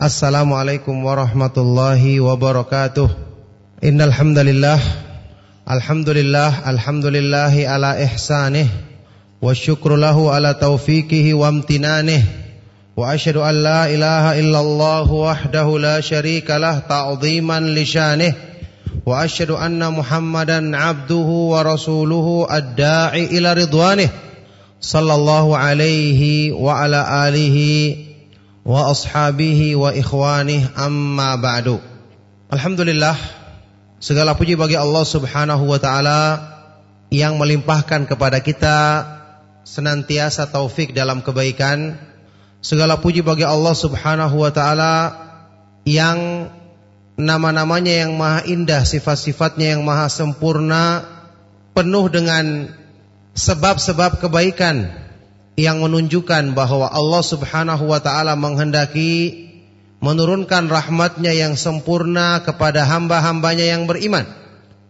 Assalamualaikum warahmatullahi wabarakatuh. Innal hamdalillah alhamdulillah alhamdulillahi ala ihsanih wa syukru ala taufiqihi wa amtinanih wa asyhadu an la ilaha illallah wahdahu la syarika lah ta'dhiman li syanih wa asyhadu anna muhammadan abduhu wa rasuluhu ad-da'i ila ridwanih sallallahu alaihi wa ala alihi wa ashabihi wa ikhwanih amma ba'du. Alhamdulillah segala puji bagi Allah Subhanahu wa taala yang melimpahkan kepada kita senantiasa taufik dalam kebaikan. Segala puji bagi Allah Subhanahu wa taala yang nama-namanya yang maha indah, sifat-sifatnya yang maha sempurna, penuh dengan sebab-sebab kebaikan yang menunjukkan bahwa Allah Subhanahu wa taala menghendaki menurunkan rahmatnya yang sempurna kepada hamba-hambanya yang beriman.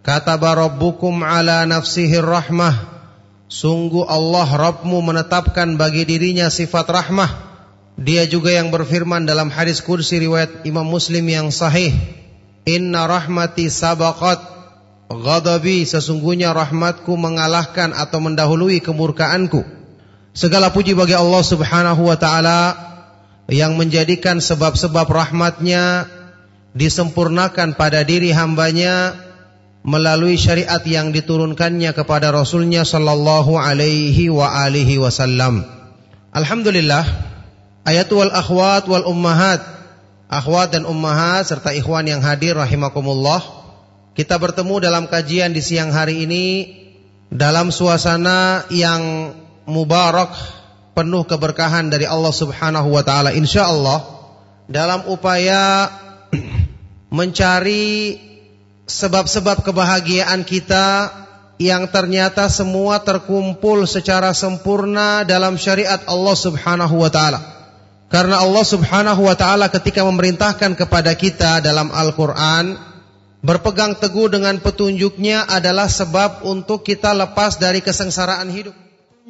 Kata barabbukum ala nafsihir rahmah. Sungguh Allah RobMu menetapkan bagi dirinya sifat rahmah. Dia juga yang berfirman dalam hadis kursi riwayat Imam Muslim yang sahih. Inna rahmati Sabakat ghadabi sesungguhnya rahmatku mengalahkan atau mendahului kemurkaanku. Segala puji bagi Allah Subhanahu wa taala yang menjadikan sebab-sebab rahmatnya disempurnakan pada diri hambanya melalui syariat yang diturunkannya kepada Rasulnya Sallallahu Alaihi wa alihi Wasallam. Alhamdulillah, ayat wal akhwat wal ummahat, akhwat dan ummahat serta ikhwan yang hadir rahimakumullah. Kita bertemu dalam kajian di siang hari ini dalam suasana yang mubarak, penuh keberkahan dari Allah Subhanahu wa taala insyaallah dalam upaya mencari sebab-sebab kebahagiaan kita yang ternyata semua terkumpul secara sempurna dalam syariat Allah Subhanahu wa taala. Karena Allah Subhanahu wa taala ketika memerintahkan kepada kita dalam Al-Qur'an berpegang teguh dengan petunjuknya adalah sebab untuk kita lepas dari kesengsaraan hidup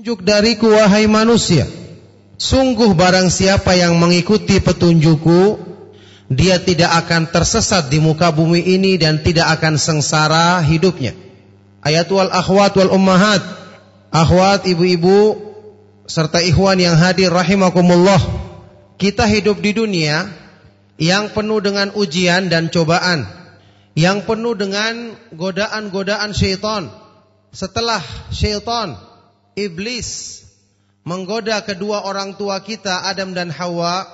petunjuk dariku wahai manusia. Sungguh barang siapa yang mengikuti petunjukku, dia tidak akan tersesat di muka bumi ini dan tidak akan sengsara hidupnya. Ayat wal akhwat wal ummahat. Akhwat ibu-ibu serta ikhwan yang hadir rahimakumullah. Kita hidup di dunia yang penuh dengan ujian dan cobaan. Yang penuh dengan godaan-godaan syaitan. Setelah syaitan iblis menggoda kedua orang tua kita Adam dan Hawa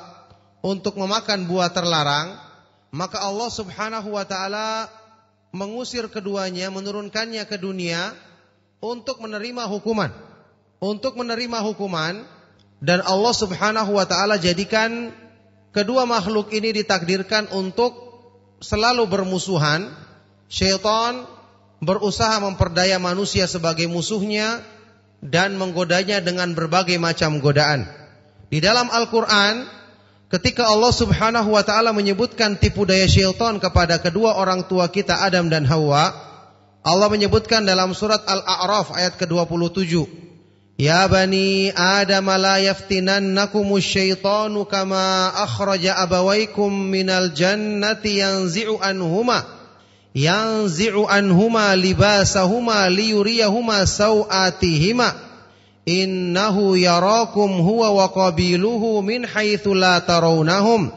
untuk memakan buah terlarang, maka Allah Subhanahu wa taala mengusir keduanya, menurunkannya ke dunia untuk menerima hukuman. Untuk menerima hukuman dan Allah Subhanahu wa taala jadikan kedua makhluk ini ditakdirkan untuk selalu bermusuhan. Syaitan berusaha memperdaya manusia sebagai musuhnya dan menggodanya dengan berbagai macam godaan. Di dalam Al-Qur'an ketika Allah Subhanahu wa taala menyebutkan tipu daya syaitan kepada kedua orang tua kita Adam dan Hawa, Allah menyebutkan dalam surat Al-A'raf ayat ke-27 Ya bani Adam la yaftinannakum syaitanu kama akhraja abawaykum minal jannati yanzi'u anhumah yanzi'u anhuma libasahuma liyuriyahuma sawatihima innahu yarakum huwa wa qabiluhu min haitsu la tarawnahum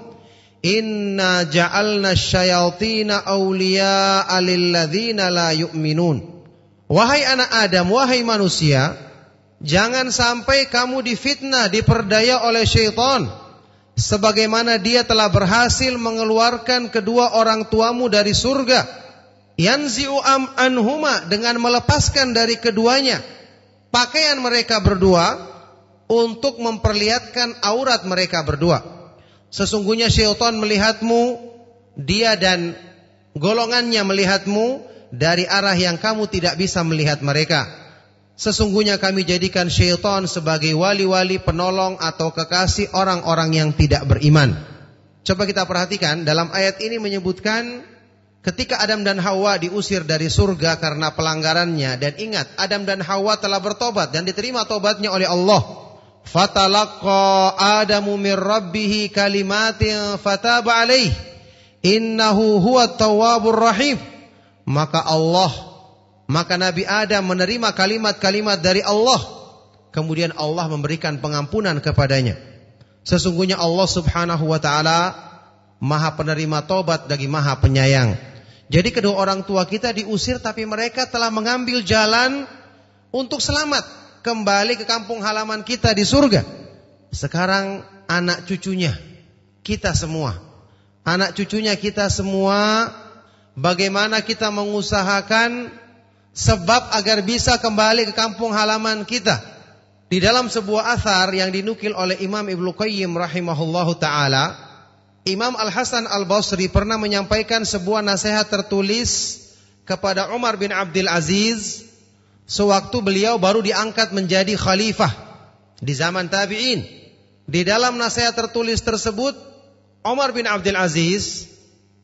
inna ja'alna syayatina awliya'a lilladzina la yu'minun wahai anak adam wahai manusia jangan sampai kamu difitnah diperdaya oleh syaitan sebagaimana dia telah berhasil mengeluarkan kedua orang tuamu dari surga yanzi'u am anhuma dengan melepaskan dari keduanya pakaian mereka berdua untuk memperlihatkan aurat mereka berdua. Sesungguhnya syaitan melihatmu, dia dan golongannya melihatmu dari arah yang kamu tidak bisa melihat mereka. Sesungguhnya kami jadikan syaitan sebagai wali-wali penolong atau kekasih orang-orang yang tidak beriman. Coba kita perhatikan dalam ayat ini menyebutkan Ketika Adam dan Hawa diusir dari surga karena pelanggarannya dan ingat Adam dan Hawa telah bertobat dan diterima tobatnya oleh Allah. Fatalaqa Adamu min rabbih kalimatin fataba alaih innahu huwa tawabur rahim. Maka Allah maka Nabi Adam menerima kalimat-kalimat dari Allah. Kemudian Allah memberikan pengampunan kepadanya. Sesungguhnya Allah Subhanahu wa taala Maha penerima tobat dari maha penyayang. Jadi kedua orang tua kita diusir tapi mereka telah mengambil jalan untuk selamat kembali ke kampung halaman kita di surga. Sekarang anak cucunya kita semua, anak cucunya kita semua, bagaimana kita mengusahakan sebab agar bisa kembali ke kampung halaman kita. Di dalam sebuah athar yang dinukil oleh Imam Ibnu Qayyim rahimahullahu taala, Imam Al-Hasan Al-Basri pernah menyampaikan sebuah nasihat tertulis kepada Umar bin Abdul Aziz sewaktu beliau baru diangkat menjadi khalifah di zaman tabi'in. Di dalam nasihat tertulis tersebut, Umar bin Abdul Aziz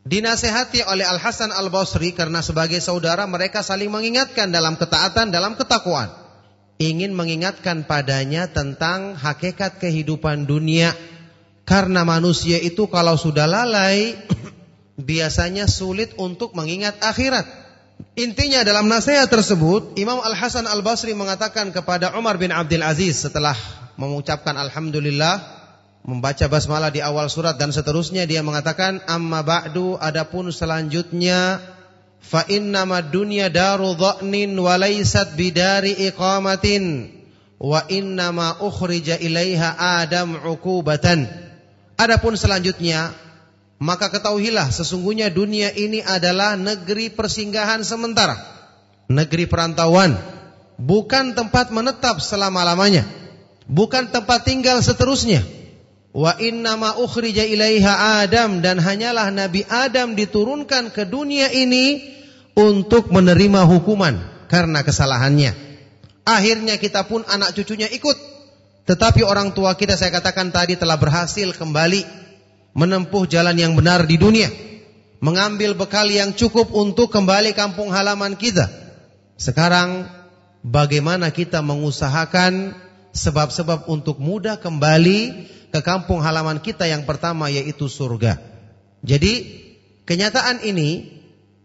dinasehati oleh Al-Hasan Al-Basri karena sebagai saudara mereka saling mengingatkan dalam ketaatan, dalam ketakwaan. Ingin mengingatkan padanya tentang hakikat kehidupan dunia karena manusia itu kalau sudah lalai biasanya sulit untuk mengingat akhirat. Intinya dalam nasihat tersebut Imam Al Hasan Al Basri mengatakan kepada Umar bin Abdul Aziz setelah mengucapkan alhamdulillah membaca basmalah di awal surat dan seterusnya dia mengatakan amma ba'du adapun selanjutnya fa innama dunya daru dha'nin wa laysat bidari iqamatin wa innama ukhrija ilaiha adam ukubatan Adapun selanjutnya, maka ketahuilah sesungguhnya dunia ini adalah negeri persinggahan sementara, negeri perantauan, bukan tempat menetap selama-lamanya, bukan tempat tinggal seterusnya. Wa innama ukhrija ilaiha Adam dan hanyalah Nabi Adam diturunkan ke dunia ini untuk menerima hukuman karena kesalahannya. Akhirnya kita pun anak cucunya ikut tetapi orang tua kita saya katakan tadi telah berhasil kembali menempuh jalan yang benar di dunia. Mengambil bekal yang cukup untuk kembali kampung halaman kita. Sekarang bagaimana kita mengusahakan sebab-sebab untuk mudah kembali ke kampung halaman kita yang pertama yaitu surga. Jadi kenyataan ini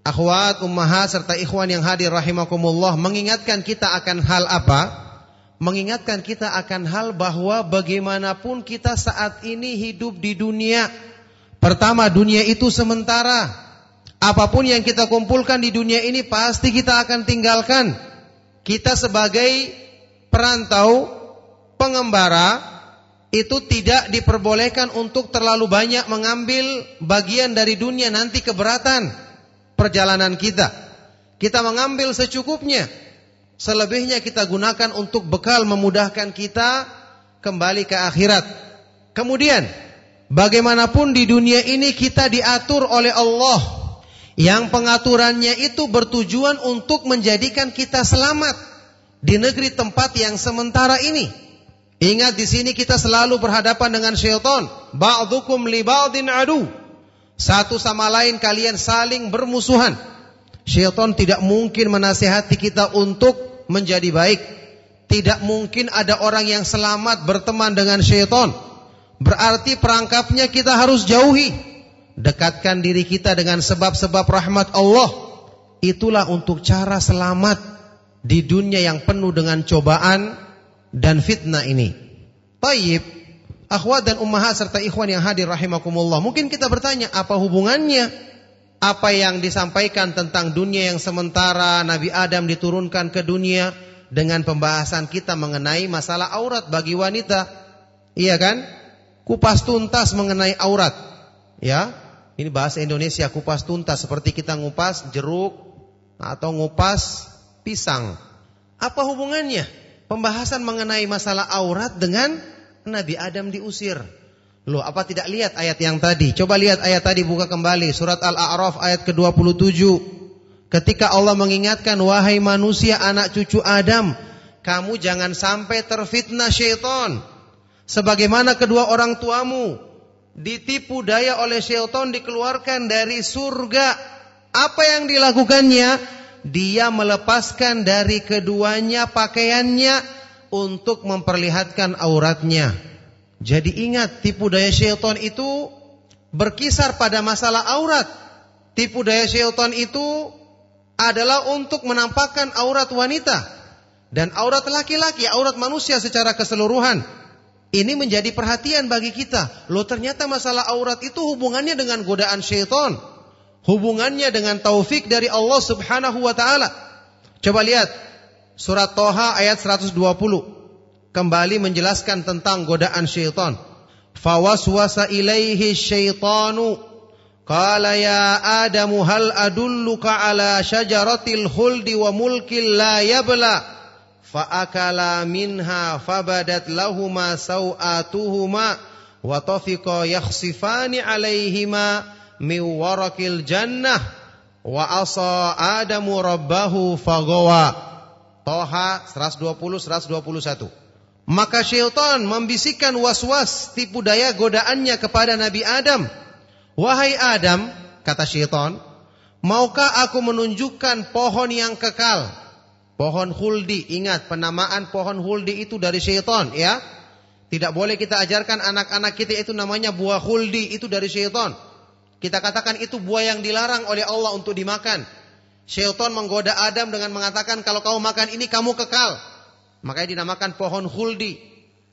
akhwat, ummahat serta ikhwan yang hadir rahimakumullah mengingatkan kita akan hal apa? mengingatkan kita akan hal bahwa bagaimanapun kita saat ini hidup di dunia, pertama dunia itu sementara. Apapun yang kita kumpulkan di dunia ini pasti kita akan tinggalkan. Kita sebagai perantau, pengembara itu tidak diperbolehkan untuk terlalu banyak mengambil bagian dari dunia nanti keberatan perjalanan kita. Kita mengambil secukupnya. Selebihnya kita gunakan untuk bekal memudahkan kita kembali ke akhirat. Kemudian, bagaimanapun di dunia ini kita diatur oleh Allah yang pengaturannya itu bertujuan untuk menjadikan kita selamat di negeri tempat yang sementara ini. Ingat di sini kita selalu berhadapan dengan syaitan. Ba'dukum li ba'din adu. Satu sama lain kalian saling bermusuhan. Syaitan tidak mungkin menasihati kita untuk menjadi baik. Tidak mungkin ada orang yang selamat berteman dengan syaitan. Berarti perangkapnya kita harus jauhi. Dekatkan diri kita dengan sebab-sebab rahmat Allah. Itulah untuk cara selamat di dunia yang penuh dengan cobaan dan fitnah ini. Taib, akhwat dan ummahat serta ikhwan yang hadir rahimakumullah. Mungkin kita bertanya, apa hubungannya? apa yang disampaikan tentang dunia yang sementara Nabi Adam diturunkan ke dunia dengan pembahasan kita mengenai masalah aurat bagi wanita. Iya kan? Kupas tuntas mengenai aurat. Ya. Ini bahasa Indonesia kupas tuntas seperti kita ngupas jeruk atau ngupas pisang. Apa hubungannya pembahasan mengenai masalah aurat dengan Nabi Adam diusir? Loh, apa tidak lihat ayat yang tadi? Coba lihat ayat tadi, buka kembali. Surat Al-A'raf ayat ke-27. Ketika Allah mengingatkan, wahai manusia anak cucu Adam, kamu jangan sampai terfitnah syaitan. Sebagaimana kedua orang tuamu, ditipu daya oleh syaitan dikeluarkan dari surga. Apa yang dilakukannya? Dia melepaskan dari keduanya pakaiannya untuk memperlihatkan auratnya. Jadi ingat, tipu daya syaitan itu berkisar pada masalah aurat. Tipu daya syaitan itu adalah untuk menampakkan aurat wanita dan aurat laki-laki, aurat manusia secara keseluruhan. Ini menjadi perhatian bagi kita. Loh ternyata masalah aurat itu hubungannya dengan godaan syaitan. Hubungannya dengan taufik dari Allah subhanahu wa ta'ala. Coba lihat. Surat Toha ayat 120 kembali menjelaskan tentang godaan syaitan. Fawaswasa ilaihi syaitanu qala ya adamu hal adulluka ala syajaratil huldi wa mulkil la yabla faakala minha fabadat lahuma sawatuhuma Watafika yakhsifani alaihima min warakil jannah wa asa adamu rabbahu fagawa Toha 120 121 maka syaitan membisikkan was-was tipu daya godaannya kepada Nabi Adam. Wahai Adam, kata syaitan, maukah aku menunjukkan pohon yang kekal? Pohon huldi, ingat penamaan pohon huldi itu dari syaitan ya. Tidak boleh kita ajarkan anak-anak kita itu namanya buah huldi, itu dari syaitan. Kita katakan itu buah yang dilarang oleh Allah untuk dimakan. Syaitan menggoda Adam dengan mengatakan kalau kau makan ini kamu kekal. Makanya dinamakan pohon huldi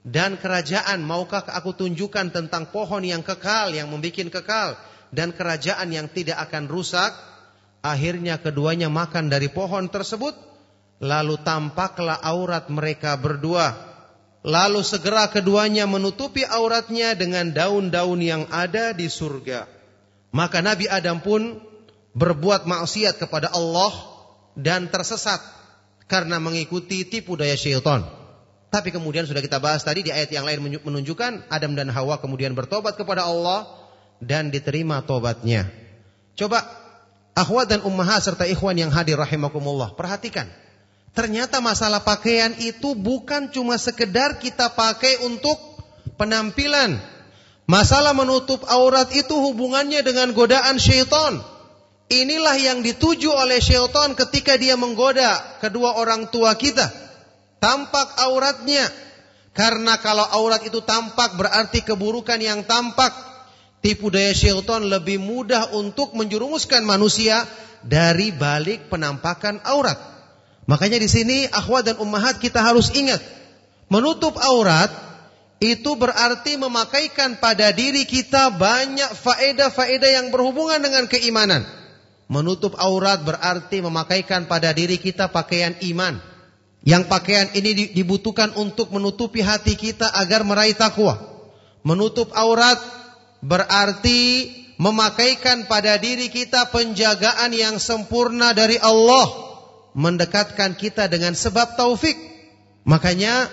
Dan kerajaan, maukah aku tunjukkan tentang pohon yang kekal, yang membuat kekal. Dan kerajaan yang tidak akan rusak. Akhirnya keduanya makan dari pohon tersebut. Lalu tampaklah aurat mereka berdua. Lalu segera keduanya menutupi auratnya dengan daun-daun yang ada di surga. Maka Nabi Adam pun berbuat maksiat kepada Allah dan tersesat karena mengikuti tipu daya syaitan. Tapi kemudian sudah kita bahas tadi di ayat yang lain menunjukkan Adam dan Hawa kemudian bertobat kepada Allah dan diterima tobatnya. Coba akhwat dan ummaha serta ikhwan yang hadir rahimakumullah, perhatikan. Ternyata masalah pakaian itu bukan cuma sekedar kita pakai untuk penampilan. Masalah menutup aurat itu hubungannya dengan godaan syaitan. Inilah yang dituju oleh syaitan ketika dia menggoda kedua orang tua kita. Tampak auratnya. Karena kalau aurat itu tampak berarti keburukan yang tampak. Tipu daya syaitan lebih mudah untuk menjerumuskan manusia dari balik penampakan aurat. Makanya di sini akhwat dan ummahat kita harus ingat. Menutup aurat itu berarti memakaikan pada diri kita banyak faedah-faedah yang berhubungan dengan keimanan. Menutup aurat berarti memakaikan pada diri kita pakaian iman. Yang pakaian ini dibutuhkan untuk menutupi hati kita agar meraih takwa. Menutup aurat berarti memakaikan pada diri kita penjagaan yang sempurna dari Allah. Mendekatkan kita dengan sebab taufik. Makanya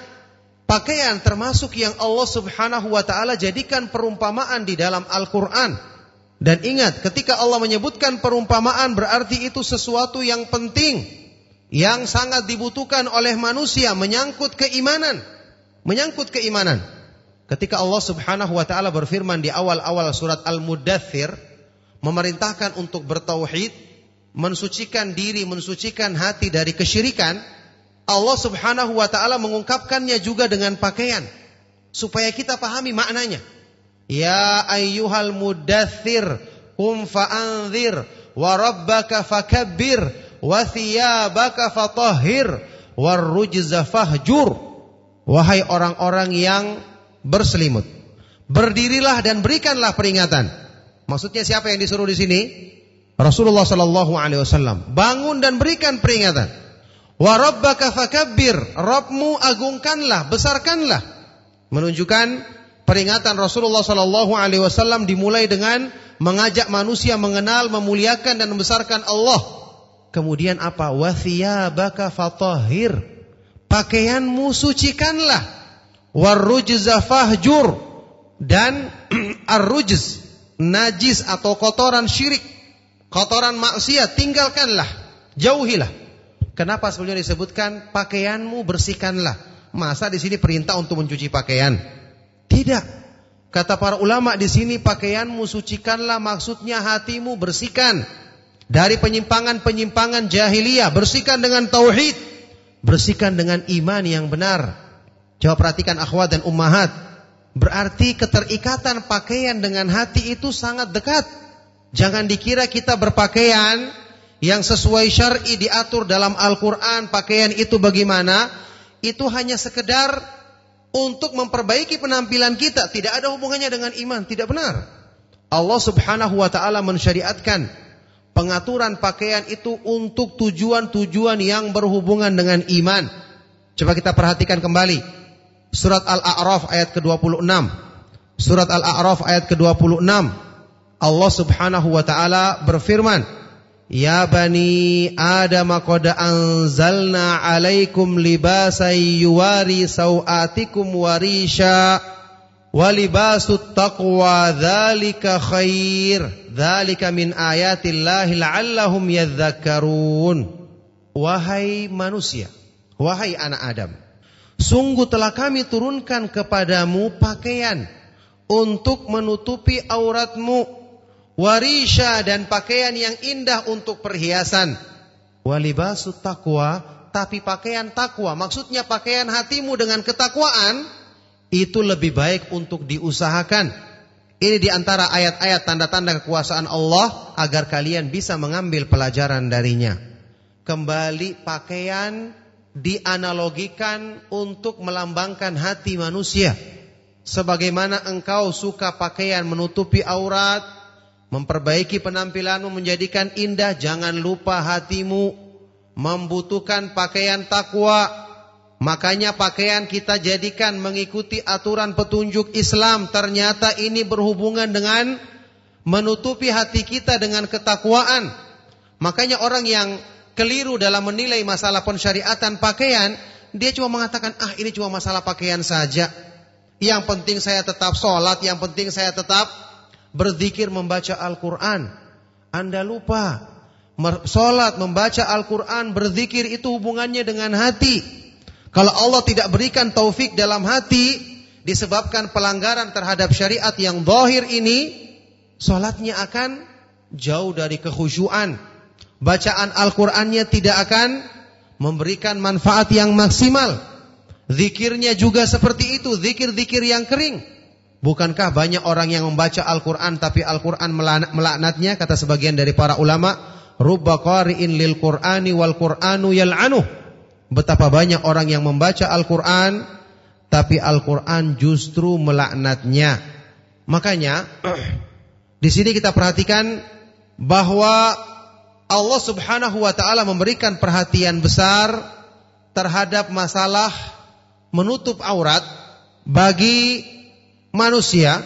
pakaian termasuk yang Allah subhanahu wa ta'ala jadikan perumpamaan di dalam Al-Quran. Dan ingat, ketika Allah menyebutkan perumpamaan berarti itu sesuatu yang penting yang sangat dibutuhkan oleh manusia menyangkut keimanan, menyangkut keimanan. Ketika Allah Subhanahu wa taala berfirman di awal-awal surat al mudathir memerintahkan untuk bertauhid, mensucikan diri, mensucikan hati dari kesyirikan, Allah Subhanahu wa taala mengungkapkannya juga dengan pakaian supaya kita pahami maknanya. Ya ayyuhal mudathir kum fa'anzir wa rabbaka fakabbir wa thiyabaka fatahhir war fahjur wahai orang-orang yang berselimut berdirilah dan berikanlah peringatan maksudnya siapa yang disuruh di sini Rasulullah sallallahu alaihi wasallam bangun dan berikan peringatan wa rabbaka fakabbir Rabbmu agungkanlah besarkanlah menunjukkan peringatan Rasulullah Sallallahu Alaihi Wasallam dimulai dengan mengajak manusia mengenal, memuliakan dan membesarkan Allah. Kemudian apa? baka fatahir. Pakaianmu sucikanlah. Warrujza fahjur. Dan arrujz. Najis atau kotoran syirik. Kotoran maksiat. Tinggalkanlah. Jauhilah. Kenapa sebelumnya disebutkan pakaianmu bersihkanlah? Masa di sini perintah untuk mencuci pakaian? Tidak. Kata para ulama di sini pakaianmu sucikanlah maksudnya hatimu bersihkan dari penyimpangan-penyimpangan jahiliyah, bersihkan dengan tauhid, bersihkan dengan iman yang benar. Coba perhatikan akhwat dan ummahat. Berarti keterikatan pakaian dengan hati itu sangat dekat. Jangan dikira kita berpakaian yang sesuai syar'i diatur dalam Al-Qur'an, pakaian itu bagaimana? Itu hanya sekedar untuk memperbaiki penampilan kita tidak ada hubungannya dengan iman, tidak benar. Allah Subhanahu wa taala mensyariatkan pengaturan pakaian itu untuk tujuan-tujuan yang berhubungan dengan iman. Coba kita perhatikan kembali. Surat Al-A'raf ayat ke-26. Surat Al-A'raf ayat ke-26. Allah Subhanahu wa taala berfirman, Ya bani Adam qad anzalna alaikum libasa yuwari sawatikum warisha walibasu taqwa dzalika khair dzalika min ayatillahi la'allahum yadhakkarun wahai manusia wahai anak Adam sungguh telah kami turunkan kepadamu pakaian untuk menutupi auratmu warisha dan pakaian yang indah untuk perhiasan. Walibasu takwa, tapi pakaian takwa, maksudnya pakaian hatimu dengan ketakwaan itu lebih baik untuk diusahakan. Ini di antara ayat-ayat tanda-tanda kekuasaan Allah agar kalian bisa mengambil pelajaran darinya. Kembali pakaian dianalogikan untuk melambangkan hati manusia. Sebagaimana engkau suka pakaian menutupi aurat, Memperbaiki penampilanmu menjadikan indah, jangan lupa hatimu membutuhkan pakaian takwa. Makanya pakaian kita jadikan mengikuti aturan petunjuk Islam. Ternyata ini berhubungan dengan menutupi hati kita dengan ketakwaan. Makanya orang yang keliru dalam menilai masalah pensyariatan pakaian, dia cuma mengatakan, ah ini cuma masalah pakaian saja. Yang penting saya tetap sholat, yang penting saya tetap berzikir membaca Al-Quran. Anda lupa. Solat membaca Al-Quran, berzikir itu hubungannya dengan hati. Kalau Allah tidak berikan taufik dalam hati, disebabkan pelanggaran terhadap syariat yang zahir ini, Solatnya akan jauh dari kekhusyuan. Bacaan Al-Qur'annya tidak akan memberikan manfaat yang maksimal. Zikirnya juga seperti itu, zikir-zikir yang kering Bukankah banyak orang yang membaca Al-Quran tapi Al-Quran melaknatnya? Kata sebagian dari para ulama, Rubba lil Qur'ani wal Qur'anu yal'anuh. Betapa banyak orang yang membaca Al-Quran, tapi Al-Quran justru melaknatnya. Makanya, di sini kita perhatikan bahwa Allah subhanahu wa ta'ala memberikan perhatian besar terhadap masalah menutup aurat bagi manusia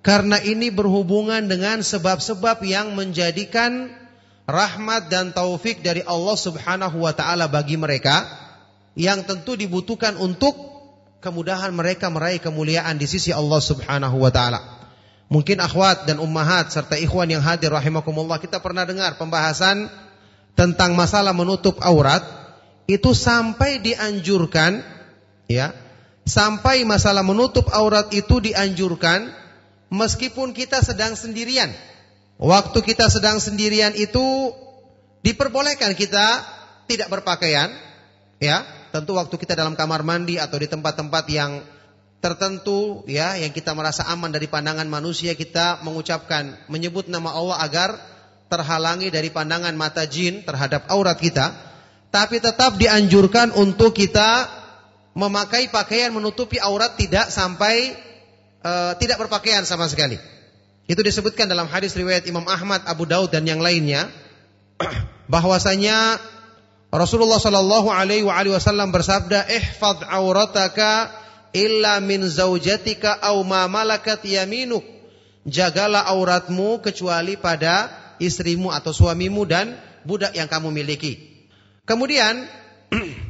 karena ini berhubungan dengan sebab-sebab yang menjadikan rahmat dan taufik dari Allah Subhanahu wa taala bagi mereka yang tentu dibutuhkan untuk kemudahan mereka meraih kemuliaan di sisi Allah Subhanahu wa taala. Mungkin akhwat dan ummahat serta ikhwan yang hadir rahimakumullah kita pernah dengar pembahasan tentang masalah menutup aurat itu sampai dianjurkan ya sampai masalah menutup aurat itu dianjurkan meskipun kita sedang sendirian. Waktu kita sedang sendirian itu diperbolehkan kita tidak berpakaian, ya. Tentu waktu kita dalam kamar mandi atau di tempat-tempat yang tertentu, ya, yang kita merasa aman dari pandangan manusia, kita mengucapkan, menyebut nama Allah agar terhalangi dari pandangan mata jin terhadap aurat kita. Tapi tetap dianjurkan untuk kita memakai pakaian menutupi aurat tidak sampai e, tidak berpakaian sama sekali. Itu disebutkan dalam hadis riwayat Imam Ahmad, Abu Daud dan yang lainnya bahwasanya Rasulullah Shallallahu alaihi wasallam bersabda, "Ihfadz aurataka illa min zaujatika au ma malakat yaminuk." Jagalah auratmu kecuali pada istrimu atau suamimu dan budak yang kamu miliki. Kemudian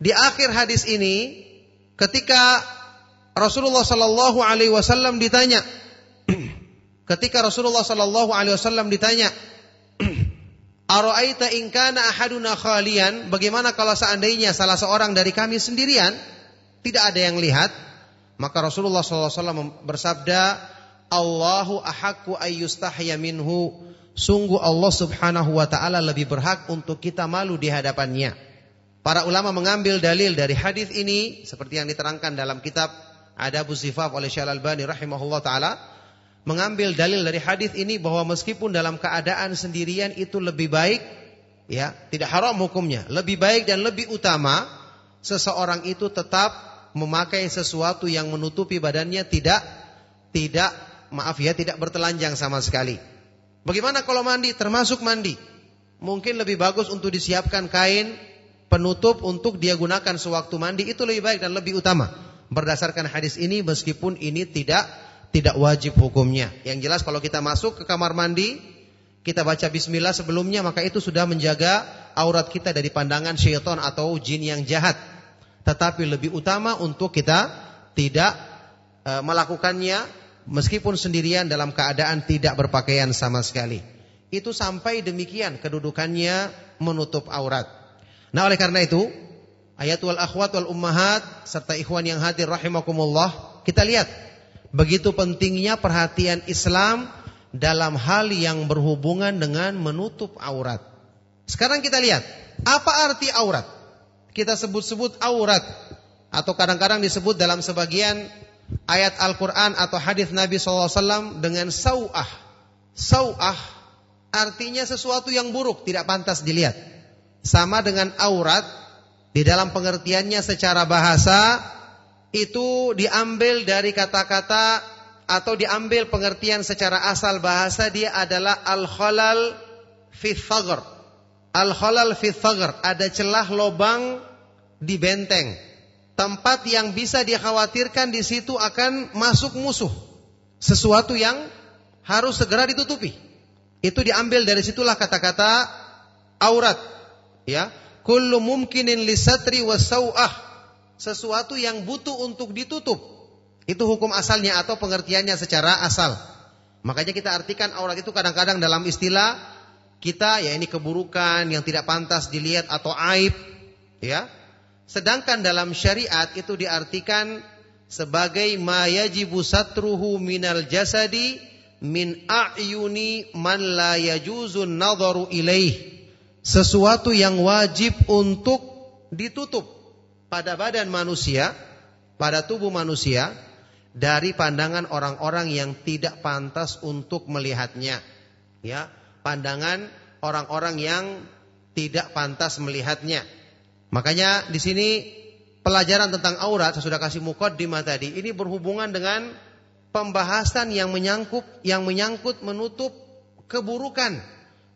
di akhir hadis ini ketika Rasulullah sallallahu alaihi wasallam ditanya ketika Rasulullah sallallahu alaihi wasallam ditanya Ara'aita in kana ahaduna khalian bagaimana kalau seandainya salah seorang dari kami sendirian tidak ada yang lihat maka Rasulullah sallallahu alaihi wasallam bersabda Allahu ahakku ayyustahya minhu sungguh Allah subhanahu wa taala lebih berhak untuk kita malu di hadapannya Para ulama mengambil dalil dari hadis ini seperti yang diterangkan dalam kitab Adabu Zifaf oleh Syekh Al-Albani rahimahullah taala mengambil dalil dari hadis ini bahwa meskipun dalam keadaan sendirian itu lebih baik ya, tidak haram hukumnya, lebih baik dan lebih utama seseorang itu tetap memakai sesuatu yang menutupi badannya tidak tidak maaf ya tidak bertelanjang sama sekali. Bagaimana kalau mandi termasuk mandi? Mungkin lebih bagus untuk disiapkan kain penutup untuk dia gunakan sewaktu mandi itu lebih baik dan lebih utama. Berdasarkan hadis ini meskipun ini tidak tidak wajib hukumnya. Yang jelas kalau kita masuk ke kamar mandi, kita baca bismillah sebelumnya maka itu sudah menjaga aurat kita dari pandangan syaitan atau jin yang jahat. Tetapi lebih utama untuk kita tidak e, melakukannya meskipun sendirian dalam keadaan tidak berpakaian sama sekali. Itu sampai demikian kedudukannya menutup aurat. Nah, oleh karena itu, ayat wal akhwat wal ummahat serta ikhwan yang hadir rahimakumullah, kita lihat begitu pentingnya perhatian Islam dalam hal yang berhubungan dengan menutup aurat. Sekarang kita lihat, apa arti aurat? Kita sebut-sebut aurat atau kadang-kadang disebut dalam sebagian ayat Al-Qur'an atau hadis Nabi SAW dengan sawah. Sawah artinya sesuatu yang buruk, tidak pantas dilihat sama dengan aurat di dalam pengertiannya secara bahasa itu diambil dari kata-kata atau diambil pengertian secara asal bahasa dia adalah al-khalal fi thagr. Al-khalal fi thagr, ada celah lobang di benteng. Tempat yang bisa dikhawatirkan di situ akan masuk musuh. Sesuatu yang harus segera ditutupi. Itu diambil dari situlah kata-kata aurat Ya, kullu mumkinin lisatri wasau'ah. Sesuatu yang butuh untuk ditutup. Itu hukum asalnya atau pengertiannya secara asal. Makanya kita artikan aurat itu kadang-kadang dalam istilah kita ya ini keburukan yang tidak pantas dilihat atau aib, ya. Sedangkan dalam syariat itu diartikan sebagai mayajibu satruhu minal jasadi min a'yuni man la yajuzun nadharu ilaih sesuatu yang wajib untuk ditutup pada badan manusia, pada tubuh manusia dari pandangan orang-orang yang tidak pantas untuk melihatnya. Ya, pandangan orang-orang yang tidak pantas melihatnya. Makanya di sini pelajaran tentang aurat saya sudah kasih mukot di mata tadi. Ini berhubungan dengan pembahasan yang menyangkut yang menyangkut menutup keburukan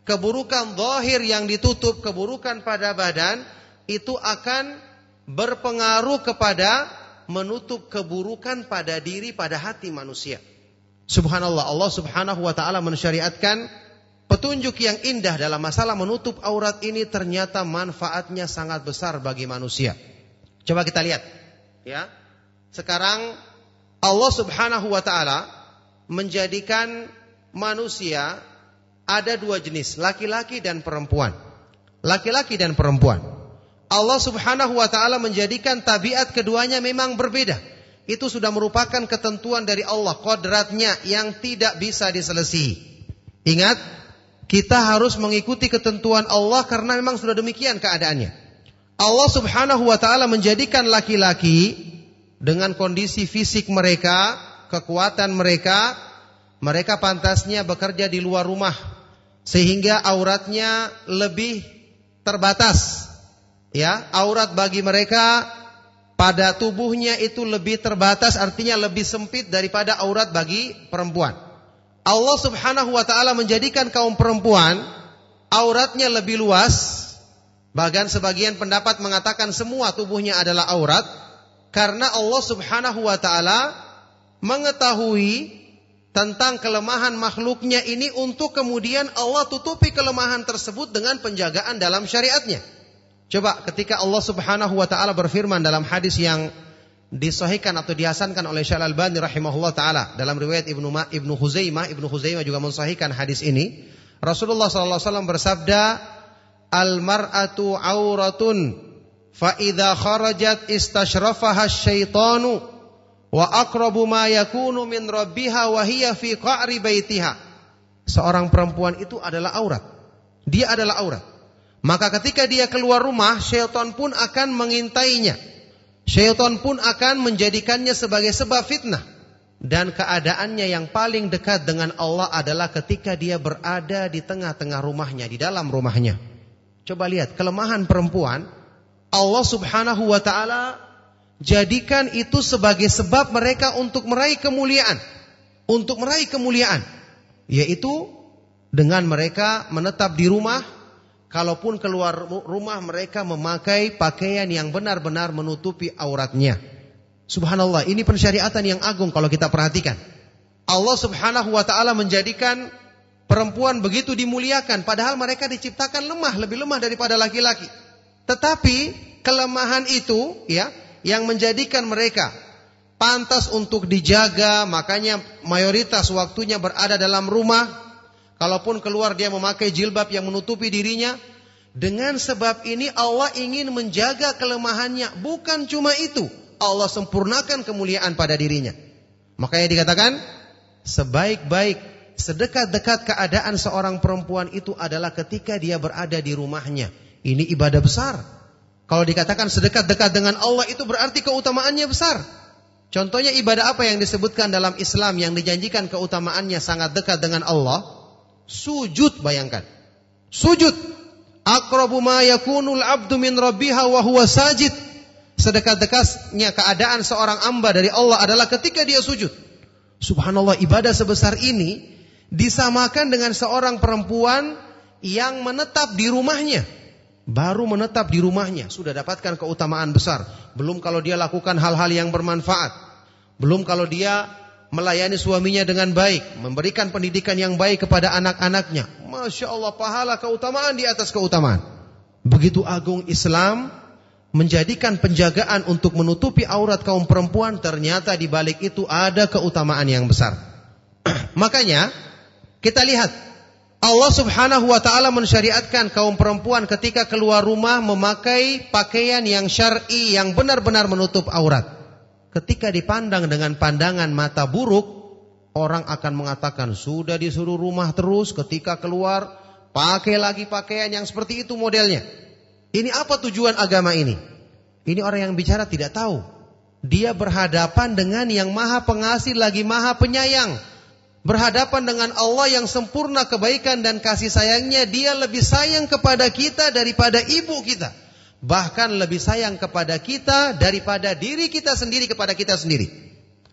keburukan zahir yang ditutup, keburukan pada badan itu akan berpengaruh kepada menutup keburukan pada diri, pada hati manusia. Subhanallah, Allah Subhanahu wa taala mensyariatkan petunjuk yang indah dalam masalah menutup aurat ini ternyata manfaatnya sangat besar bagi manusia. Coba kita lihat, ya. Sekarang Allah Subhanahu wa taala menjadikan manusia ada dua jenis, laki-laki dan perempuan. Laki-laki dan perempuan. Allah Subhanahu wa taala menjadikan tabiat keduanya memang berbeda. Itu sudah merupakan ketentuan dari Allah, kodratnya yang tidak bisa diselesaikan. Ingat, kita harus mengikuti ketentuan Allah karena memang sudah demikian keadaannya. Allah Subhanahu wa taala menjadikan laki-laki dengan kondisi fisik mereka, kekuatan mereka, mereka pantasnya bekerja di luar rumah sehingga auratnya lebih terbatas. Ya, aurat bagi mereka pada tubuhnya itu lebih terbatas artinya lebih sempit daripada aurat bagi perempuan. Allah Subhanahu wa taala menjadikan kaum perempuan auratnya lebih luas. Bahkan sebagian pendapat mengatakan semua tubuhnya adalah aurat karena Allah Subhanahu wa taala mengetahui tentang kelemahan makhluknya ini untuk kemudian Allah tutupi kelemahan tersebut dengan penjagaan dalam syariatnya. Coba ketika Allah Subhanahu wa taala berfirman dalam hadis yang disahihkan atau dihasankan oleh Syekh al rahimahullah taala dalam riwayat Ibnu Ma, Huzaimah, Ibnu Huzaimah juga mensahihkan hadis ini. Rasulullah sallallahu alaihi wasallam bersabda, "Al-mar'atu auratun fa idza kharajat istashrafaha syaitanu Wa akrabu ma yakunu min rabbiha wa fi qa'ri baitiha. Seorang perempuan itu adalah aurat. Dia adalah aurat. Maka ketika dia keluar rumah, syaitan pun akan mengintainya. Syaitan pun akan menjadikannya sebagai sebab fitnah. Dan keadaannya yang paling dekat dengan Allah adalah ketika dia berada di tengah-tengah rumahnya, di dalam rumahnya. Coba lihat kelemahan perempuan. Allah Subhanahu wa taala jadikan itu sebagai sebab mereka untuk meraih kemuliaan, untuk meraih kemuliaan, yaitu dengan mereka menetap di rumah, kalaupun keluar rumah mereka memakai pakaian yang benar-benar menutupi auratnya. Subhanallah, ini pensyariatan yang agung kalau kita perhatikan. Allah Subhanahu wa taala menjadikan perempuan begitu dimuliakan padahal mereka diciptakan lemah, lebih lemah daripada laki-laki. Tetapi kelemahan itu ya yang menjadikan mereka pantas untuk dijaga, makanya mayoritas waktunya berada dalam rumah. Kalaupun keluar dia memakai jilbab yang menutupi dirinya. Dengan sebab ini Allah ingin menjaga kelemahannya, bukan cuma itu. Allah sempurnakan kemuliaan pada dirinya. Makanya dikatakan sebaik-baik sedekat-dekat keadaan seorang perempuan itu adalah ketika dia berada di rumahnya. Ini ibadah besar. Kalau dikatakan sedekat-dekat dengan Allah itu berarti keutamaannya besar. Contohnya ibadah apa yang disebutkan dalam Islam yang dijanjikan keutamaannya sangat dekat dengan Allah? Sujud bayangkan. Sujud. Akrabu ma yakunul abdu min rabbiha wa huwa sajid. Sedekat-dekatnya keadaan seorang amba dari Allah adalah ketika dia sujud. Subhanallah ibadah sebesar ini disamakan dengan seorang perempuan yang menetap di rumahnya baru menetap di rumahnya sudah dapatkan keutamaan besar. Belum kalau dia lakukan hal-hal yang bermanfaat. Belum kalau dia melayani suaminya dengan baik, memberikan pendidikan yang baik kepada anak-anaknya. Masya Allah pahala keutamaan di atas keutamaan. Begitu agung Islam menjadikan penjagaan untuk menutupi aurat kaum perempuan ternyata di balik itu ada keutamaan yang besar. Makanya kita lihat Allah Subhanahu wa taala mensyariatkan kaum perempuan ketika keluar rumah memakai pakaian yang syar'i yang benar-benar menutup aurat. Ketika dipandang dengan pandangan mata buruk, orang akan mengatakan sudah disuruh rumah terus ketika keluar pakai lagi pakaian yang seperti itu modelnya. Ini apa tujuan agama ini? Ini orang yang bicara tidak tahu. Dia berhadapan dengan yang maha pengasih lagi maha penyayang berhadapan dengan Allah yang sempurna kebaikan dan kasih sayangnya, dia lebih sayang kepada kita daripada ibu kita. Bahkan lebih sayang kepada kita daripada diri kita sendiri kepada kita sendiri.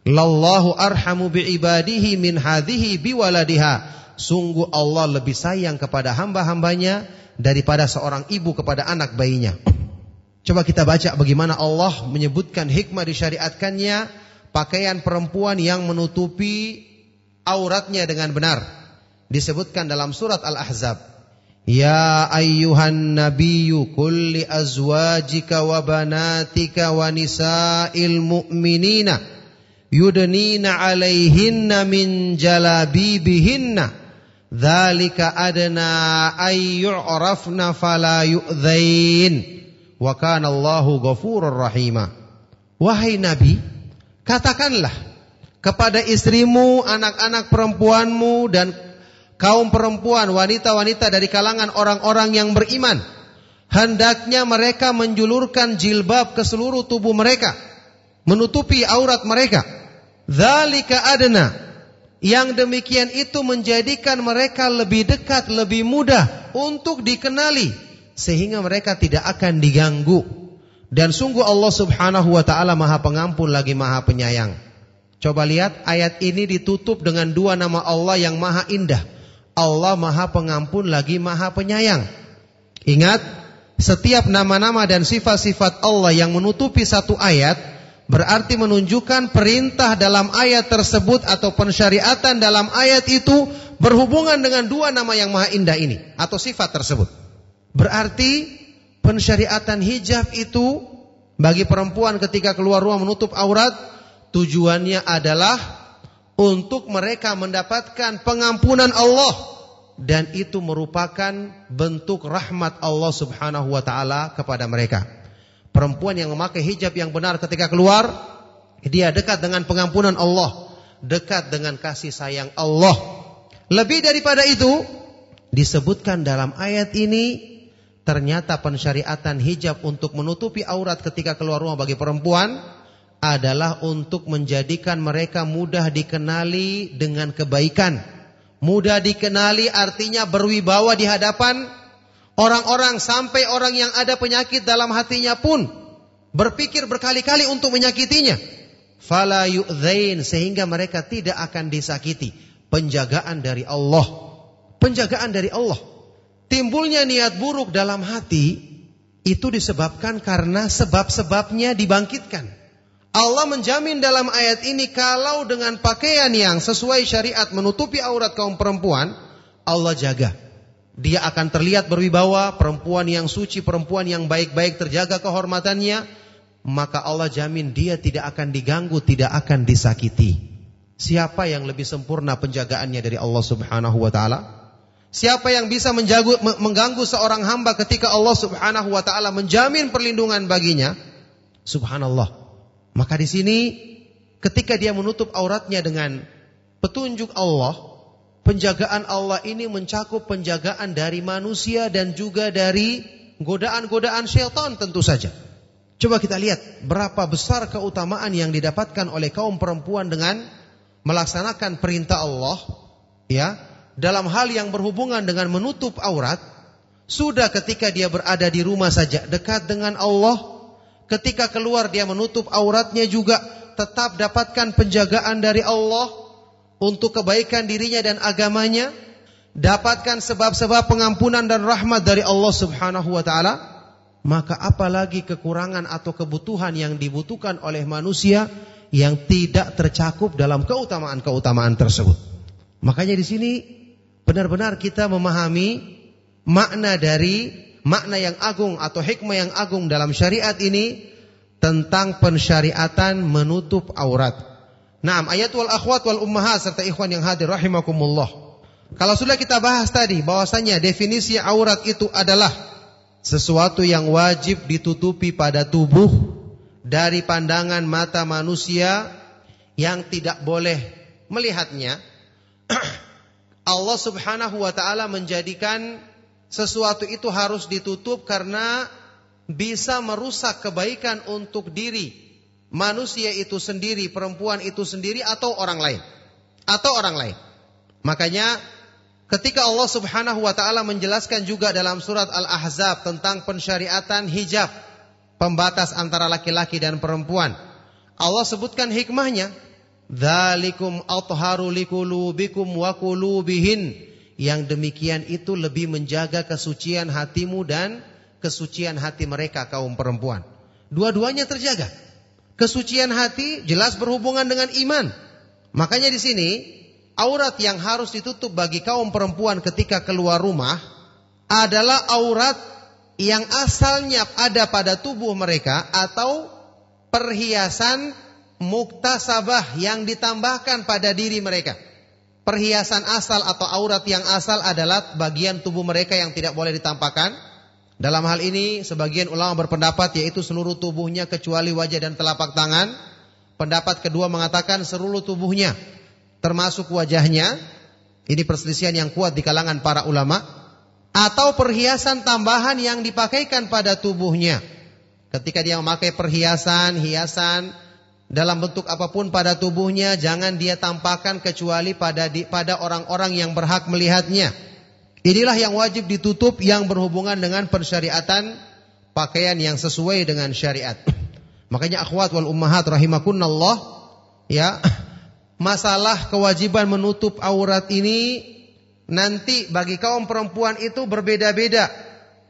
Lallahu arhamu bi'ibadihi min hadhihi biwaladiha. Sungguh Allah lebih sayang kepada hamba-hambanya daripada seorang ibu kepada anak bayinya. Coba kita baca bagaimana Allah menyebutkan hikmah disyariatkannya pakaian perempuan yang menutupi auratnya dengan benar. Disebutkan dalam surat Al-Ahzab. Ya ayyuhan nabiyyu kulli azwajika wa banatika wa nisa'il mu'minina yudnina 'alaihinna min jalabibihinna dzalika adna ayyurafna fala yu'dzain wa kana Allahu ghafurur rahima. Wahai nabi, katakanlah kepada istrimu, anak-anak perempuanmu dan kaum perempuan, wanita-wanita dari kalangan orang-orang yang beriman. Hendaknya mereka menjulurkan jilbab ke seluruh tubuh mereka, menutupi aurat mereka. Zalika adna. Yang demikian itu menjadikan mereka lebih dekat, lebih mudah untuk dikenali sehingga mereka tidak akan diganggu. Dan sungguh Allah Subhanahu wa taala Maha Pengampun lagi Maha Penyayang. Coba lihat ayat ini ditutup dengan dua nama Allah yang maha indah. Allah maha pengampun lagi maha penyayang. Ingat, setiap nama-nama dan sifat-sifat Allah yang menutupi satu ayat berarti menunjukkan perintah dalam ayat tersebut atau pensyariatan dalam ayat itu berhubungan dengan dua nama yang maha indah ini atau sifat tersebut. Berarti pensyariatan hijab itu bagi perempuan ketika keluar rumah menutup aurat Tujuannya adalah untuk mereka mendapatkan pengampunan Allah dan itu merupakan bentuk rahmat Allah Subhanahu wa taala kepada mereka. Perempuan yang memakai hijab yang benar ketika keluar, dia dekat dengan pengampunan Allah, dekat dengan kasih sayang Allah. Lebih daripada itu, disebutkan dalam ayat ini ternyata pensyariatan hijab untuk menutupi aurat ketika keluar rumah bagi perempuan adalah untuk menjadikan mereka mudah dikenali dengan kebaikan. Mudah dikenali artinya berwibawa di hadapan orang-orang sampai orang yang ada penyakit dalam hatinya pun berpikir berkali-kali untuk menyakitinya. Fala yu'zain sehingga mereka tidak akan disakiti. Penjagaan dari Allah. Penjagaan dari Allah. Timbulnya niat buruk dalam hati itu disebabkan karena sebab-sebabnya dibangkitkan. Allah menjamin dalam ayat ini kalau dengan pakaian yang sesuai syariat menutupi aurat kaum perempuan, Allah jaga. Dia akan terlihat berwibawa, perempuan yang suci, perempuan yang baik-baik terjaga kehormatannya, maka Allah jamin dia tidak akan diganggu, tidak akan disakiti. Siapa yang lebih sempurna penjagaannya dari Allah Subhanahu wa taala? Siapa yang bisa menjagu, mengganggu seorang hamba ketika Allah Subhanahu wa taala menjamin perlindungan baginya? Subhanallah. Maka di sini ketika dia menutup auratnya dengan petunjuk Allah, penjagaan Allah ini mencakup penjagaan dari manusia dan juga dari godaan-godaan syaitan tentu saja. Coba kita lihat berapa besar keutamaan yang didapatkan oleh kaum perempuan dengan melaksanakan perintah Allah ya dalam hal yang berhubungan dengan menutup aurat sudah ketika dia berada di rumah saja dekat dengan Allah Ketika keluar dia menutup auratnya juga tetap dapatkan penjagaan dari Allah untuk kebaikan dirinya dan agamanya. Dapatkan sebab-sebab pengampunan dan rahmat dari Allah Subhanahu wa taala. Maka apalagi kekurangan atau kebutuhan yang dibutuhkan oleh manusia yang tidak tercakup dalam keutamaan-keutamaan tersebut. Makanya di sini benar-benar kita memahami makna dari makna yang agung atau hikmah yang agung dalam syariat ini tentang pensyariatan menutup aurat. Naam, ayat wal akhwat wal ummahat serta ikhwan yang hadir rahimakumullah. Kalau sudah kita bahas tadi bahwasanya definisi aurat itu adalah sesuatu yang wajib ditutupi pada tubuh dari pandangan mata manusia yang tidak boleh melihatnya. Allah Subhanahu wa taala menjadikan sesuatu itu harus ditutup karena bisa merusak kebaikan untuk diri manusia itu sendiri, perempuan itu sendiri atau orang lain. Atau orang lain. Makanya ketika Allah Subhanahu wa taala menjelaskan juga dalam surat Al-Ahzab tentang pensyariatan hijab, pembatas antara laki-laki dan perempuan. Allah sebutkan hikmahnya, "Dzalikum atharu likulubikum wa qulubihin." Yang demikian itu lebih menjaga kesucian hatimu dan kesucian hati mereka kaum perempuan. Dua-duanya terjaga. Kesucian hati jelas berhubungan dengan iman. Makanya di sini aurat yang harus ditutup bagi kaum perempuan ketika keluar rumah adalah aurat yang asalnya ada pada tubuh mereka atau perhiasan muktasabah yang ditambahkan pada diri mereka. Perhiasan asal atau aurat yang asal adalah bagian tubuh mereka yang tidak boleh ditampakkan. Dalam hal ini sebagian ulama berpendapat yaitu seluruh tubuhnya kecuali wajah dan telapak tangan. Pendapat kedua mengatakan seluruh tubuhnya termasuk wajahnya. Ini perselisihan yang kuat di kalangan para ulama. Atau perhiasan tambahan yang dipakaikan pada tubuhnya. Ketika dia memakai perhiasan, hiasan, dalam bentuk apapun pada tubuhnya jangan dia tampakkan kecuali pada di, pada orang-orang yang berhak melihatnya. Inilah yang wajib ditutup yang berhubungan dengan persyariatan pakaian yang sesuai dengan syariat. Makanya akhwat wal ummahat rahimakunallah ya masalah kewajiban menutup aurat ini nanti bagi kaum perempuan itu berbeda-beda.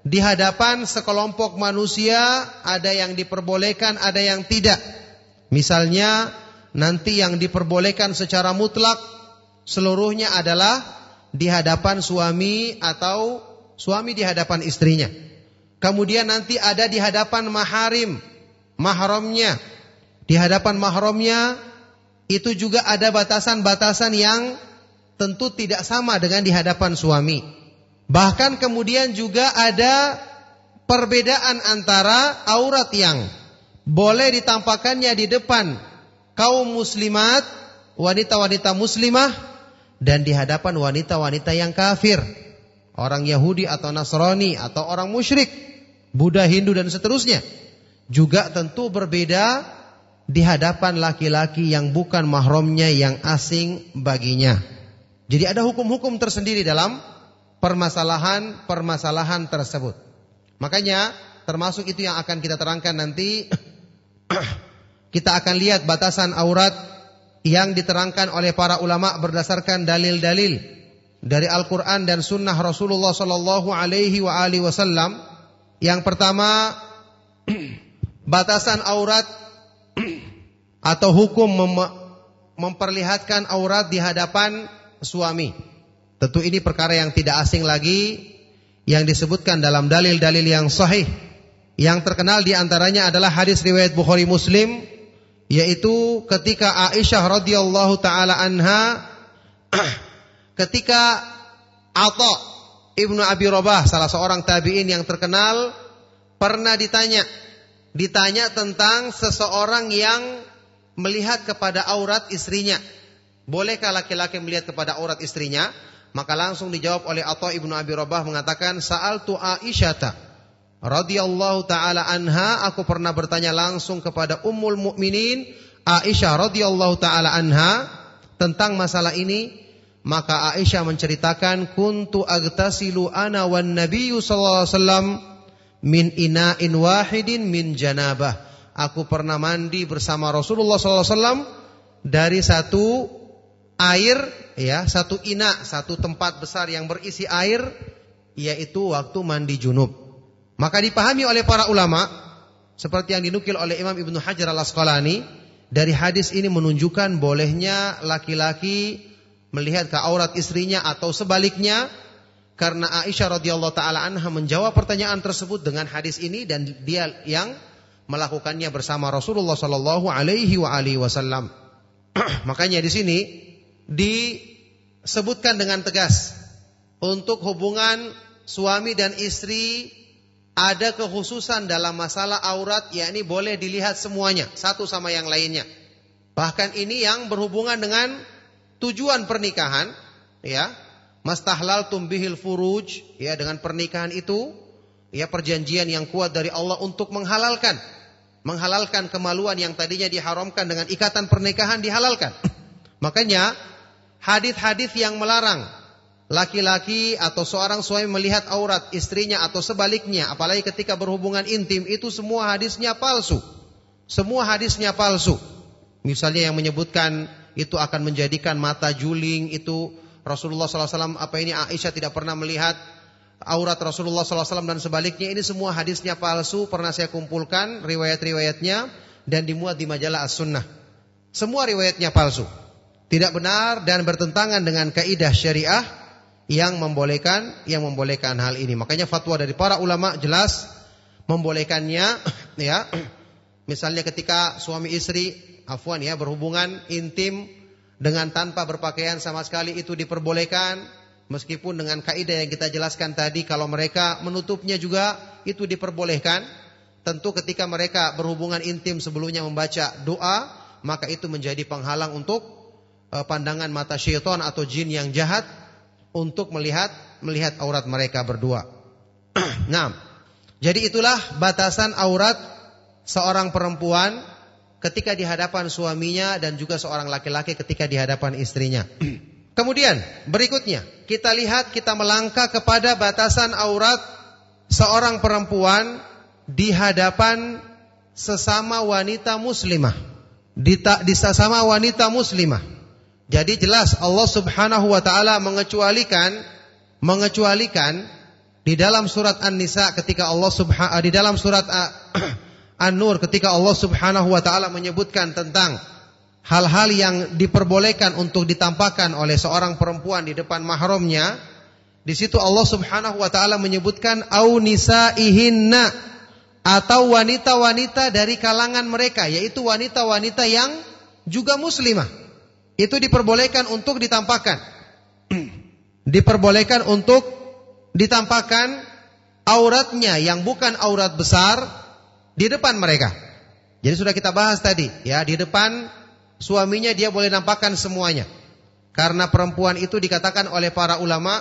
Di hadapan sekelompok manusia ada yang diperbolehkan, ada yang tidak. Misalnya nanti yang diperbolehkan secara mutlak seluruhnya adalah di hadapan suami atau suami di hadapan istrinya. Kemudian nanti ada di hadapan maharim, mahramnya. Di hadapan mahramnya itu juga ada batasan-batasan yang tentu tidak sama dengan di hadapan suami. Bahkan kemudian juga ada perbedaan antara aurat yang boleh ditampakkannya di depan kaum muslimat, wanita-wanita muslimah dan di hadapan wanita-wanita yang kafir, orang Yahudi atau Nasrani atau orang musyrik, Buddha, Hindu dan seterusnya. Juga tentu berbeda di hadapan laki-laki yang bukan mahramnya yang asing baginya. Jadi ada hukum-hukum tersendiri dalam permasalahan-permasalahan tersebut. Makanya termasuk itu yang akan kita terangkan nanti kita akan lihat batasan aurat yang diterangkan oleh para ulama berdasarkan dalil-dalil dari Al-Qur'an dan sunnah Rasulullah sallallahu alaihi wasallam. Yang pertama, batasan aurat atau hukum mem memperlihatkan aurat di hadapan suami. Tentu ini perkara yang tidak asing lagi yang disebutkan dalam dalil-dalil yang sahih yang terkenal diantaranya adalah hadis riwayat Bukhari Muslim yaitu ketika Aisyah radhiyallahu taala anha ketika Atha Ibnu Abi Rabah salah seorang tabi'in yang terkenal pernah ditanya ditanya tentang seseorang yang melihat kepada aurat istrinya. Bolehkah laki-laki melihat kepada aurat istrinya? Maka langsung dijawab oleh Atha Ibnu Abi Rabah mengatakan sa'altu Aisyata radhiyallahu taala anha aku pernah bertanya langsung kepada Ummul Mukminin Aisyah radhiyallahu taala anha tentang masalah ini maka Aisyah menceritakan kuntu agtasilu ana wan nabiyyu sallallahu alaihi wasallam min ina'in wahidin min janabah aku pernah mandi bersama Rasulullah sallallahu alaihi wasallam dari satu air ya satu ina satu tempat besar yang berisi air yaitu waktu mandi junub maka dipahami oleh para ulama seperti yang dinukil oleh Imam Ibnu Hajar Al Asqalani dari hadis ini menunjukkan bolehnya laki-laki melihat ke aurat istrinya atau sebaliknya karena Aisyah radhiyallahu taala anha menjawab pertanyaan tersebut dengan hadis ini dan dia yang melakukannya bersama Rasulullah sallallahu alaihi wa alihi wasallam. Makanya di sini disebutkan dengan tegas untuk hubungan suami dan istri ada kekhususan dalam masalah aurat, yakni boleh dilihat semuanya, satu sama yang lainnya. Bahkan ini yang berhubungan dengan tujuan pernikahan, ya. Mastahlal tumbihil furuj, ya dengan pernikahan itu, ya perjanjian yang kuat dari Allah untuk menghalalkan, menghalalkan kemaluan yang tadinya diharamkan dengan ikatan pernikahan dihalalkan. Makanya hadis-hadis yang melarang laki-laki atau seorang suami melihat aurat istrinya atau sebaliknya, apalagi ketika berhubungan intim, itu semua hadisnya palsu. Semua hadisnya palsu. Misalnya yang menyebutkan itu akan menjadikan mata juling itu Rasulullah SAW apa ini Aisyah tidak pernah melihat aurat Rasulullah SAW dan sebaliknya ini semua hadisnya palsu pernah saya kumpulkan riwayat-riwayatnya dan dimuat di majalah As Sunnah. Semua riwayatnya palsu, tidak benar dan bertentangan dengan kaidah syariah yang membolehkan yang membolehkan hal ini. Makanya fatwa dari para ulama jelas membolehkannya ya. Misalnya ketika suami istri afwan ya berhubungan intim dengan tanpa berpakaian sama sekali itu diperbolehkan meskipun dengan kaidah yang kita jelaskan tadi kalau mereka menutupnya juga itu diperbolehkan tentu ketika mereka berhubungan intim sebelumnya membaca doa maka itu menjadi penghalang untuk eh, pandangan mata syaitan atau jin yang jahat untuk melihat melihat aurat mereka berdua. nah, jadi itulah batasan aurat seorang perempuan ketika di hadapan suaminya dan juga seorang laki-laki ketika di hadapan istrinya. Kemudian berikutnya kita lihat kita melangkah kepada batasan aurat seorang perempuan di hadapan sesama wanita muslimah. Di, di sesama wanita muslimah. Jadi jelas Allah Subhanahu wa taala mengecualikan mengecualikan di dalam surat An-Nisa ketika Allah Subhanahu di dalam surat An-Nur ketika Allah Subhanahu wa taala menyebutkan tentang hal-hal yang diperbolehkan untuk ditampakkan oleh seorang perempuan di depan mahramnya di situ Allah Subhanahu wa taala menyebutkan au nisaihinna atau wanita-wanita dari kalangan mereka yaitu wanita-wanita yang juga muslimah itu diperbolehkan untuk ditampakkan. diperbolehkan untuk ditampakkan auratnya yang bukan aurat besar di depan mereka. Jadi sudah kita bahas tadi, ya, di depan suaminya dia boleh nampakkan semuanya. Karena perempuan itu dikatakan oleh para ulama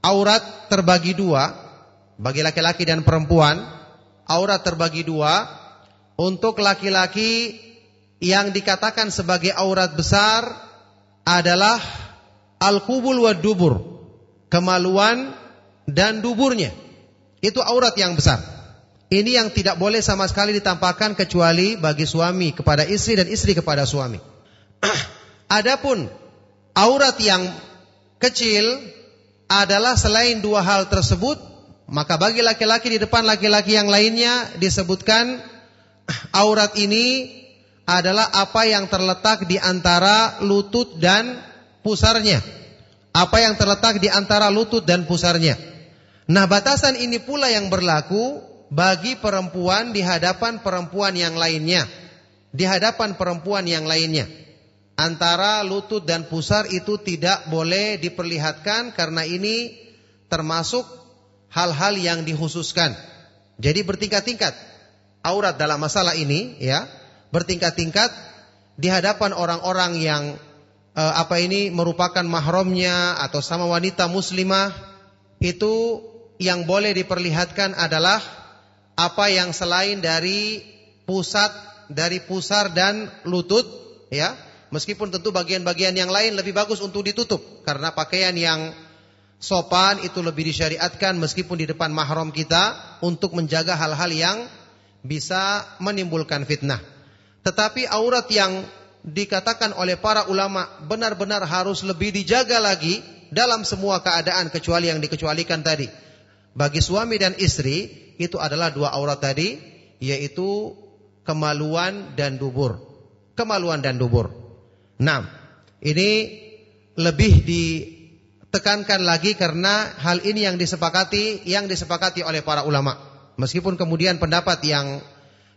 aurat terbagi dua bagi laki-laki dan perempuan. Aurat terbagi dua untuk laki-laki yang dikatakan sebagai aurat besar adalah al-kubul wa dubur, kemaluan dan duburnya. Itu aurat yang besar. Ini yang tidak boleh sama sekali ditampakkan kecuali bagi suami kepada istri dan istri kepada suami. Adapun aurat yang kecil adalah selain dua hal tersebut, maka bagi laki-laki di depan laki-laki yang lainnya disebutkan aurat ini adalah apa yang terletak di antara lutut dan pusarnya. Apa yang terletak di antara lutut dan pusarnya. Nah, batasan ini pula yang berlaku bagi perempuan di hadapan perempuan yang lainnya. Di hadapan perempuan yang lainnya. Antara lutut dan pusar itu tidak boleh diperlihatkan karena ini termasuk hal-hal yang dikhususkan. Jadi bertingkat-tingkat aurat dalam masalah ini ya bertingkat-tingkat di hadapan orang-orang yang e, apa ini merupakan mahramnya atau sama wanita muslimah itu yang boleh diperlihatkan adalah apa yang selain dari pusat dari pusar dan lutut ya meskipun tentu bagian-bagian yang lain lebih bagus untuk ditutup karena pakaian yang sopan itu lebih disyariatkan meskipun di depan mahram kita untuk menjaga hal-hal yang bisa menimbulkan fitnah. Tetapi aurat yang dikatakan oleh para ulama benar-benar harus lebih dijaga lagi dalam semua keadaan kecuali yang dikecualikan tadi. Bagi suami dan istri itu adalah dua aurat tadi yaitu kemaluan dan dubur. Kemaluan dan dubur. Nah, ini lebih ditekankan lagi karena hal ini yang disepakati yang disepakati oleh para ulama. Meskipun kemudian pendapat yang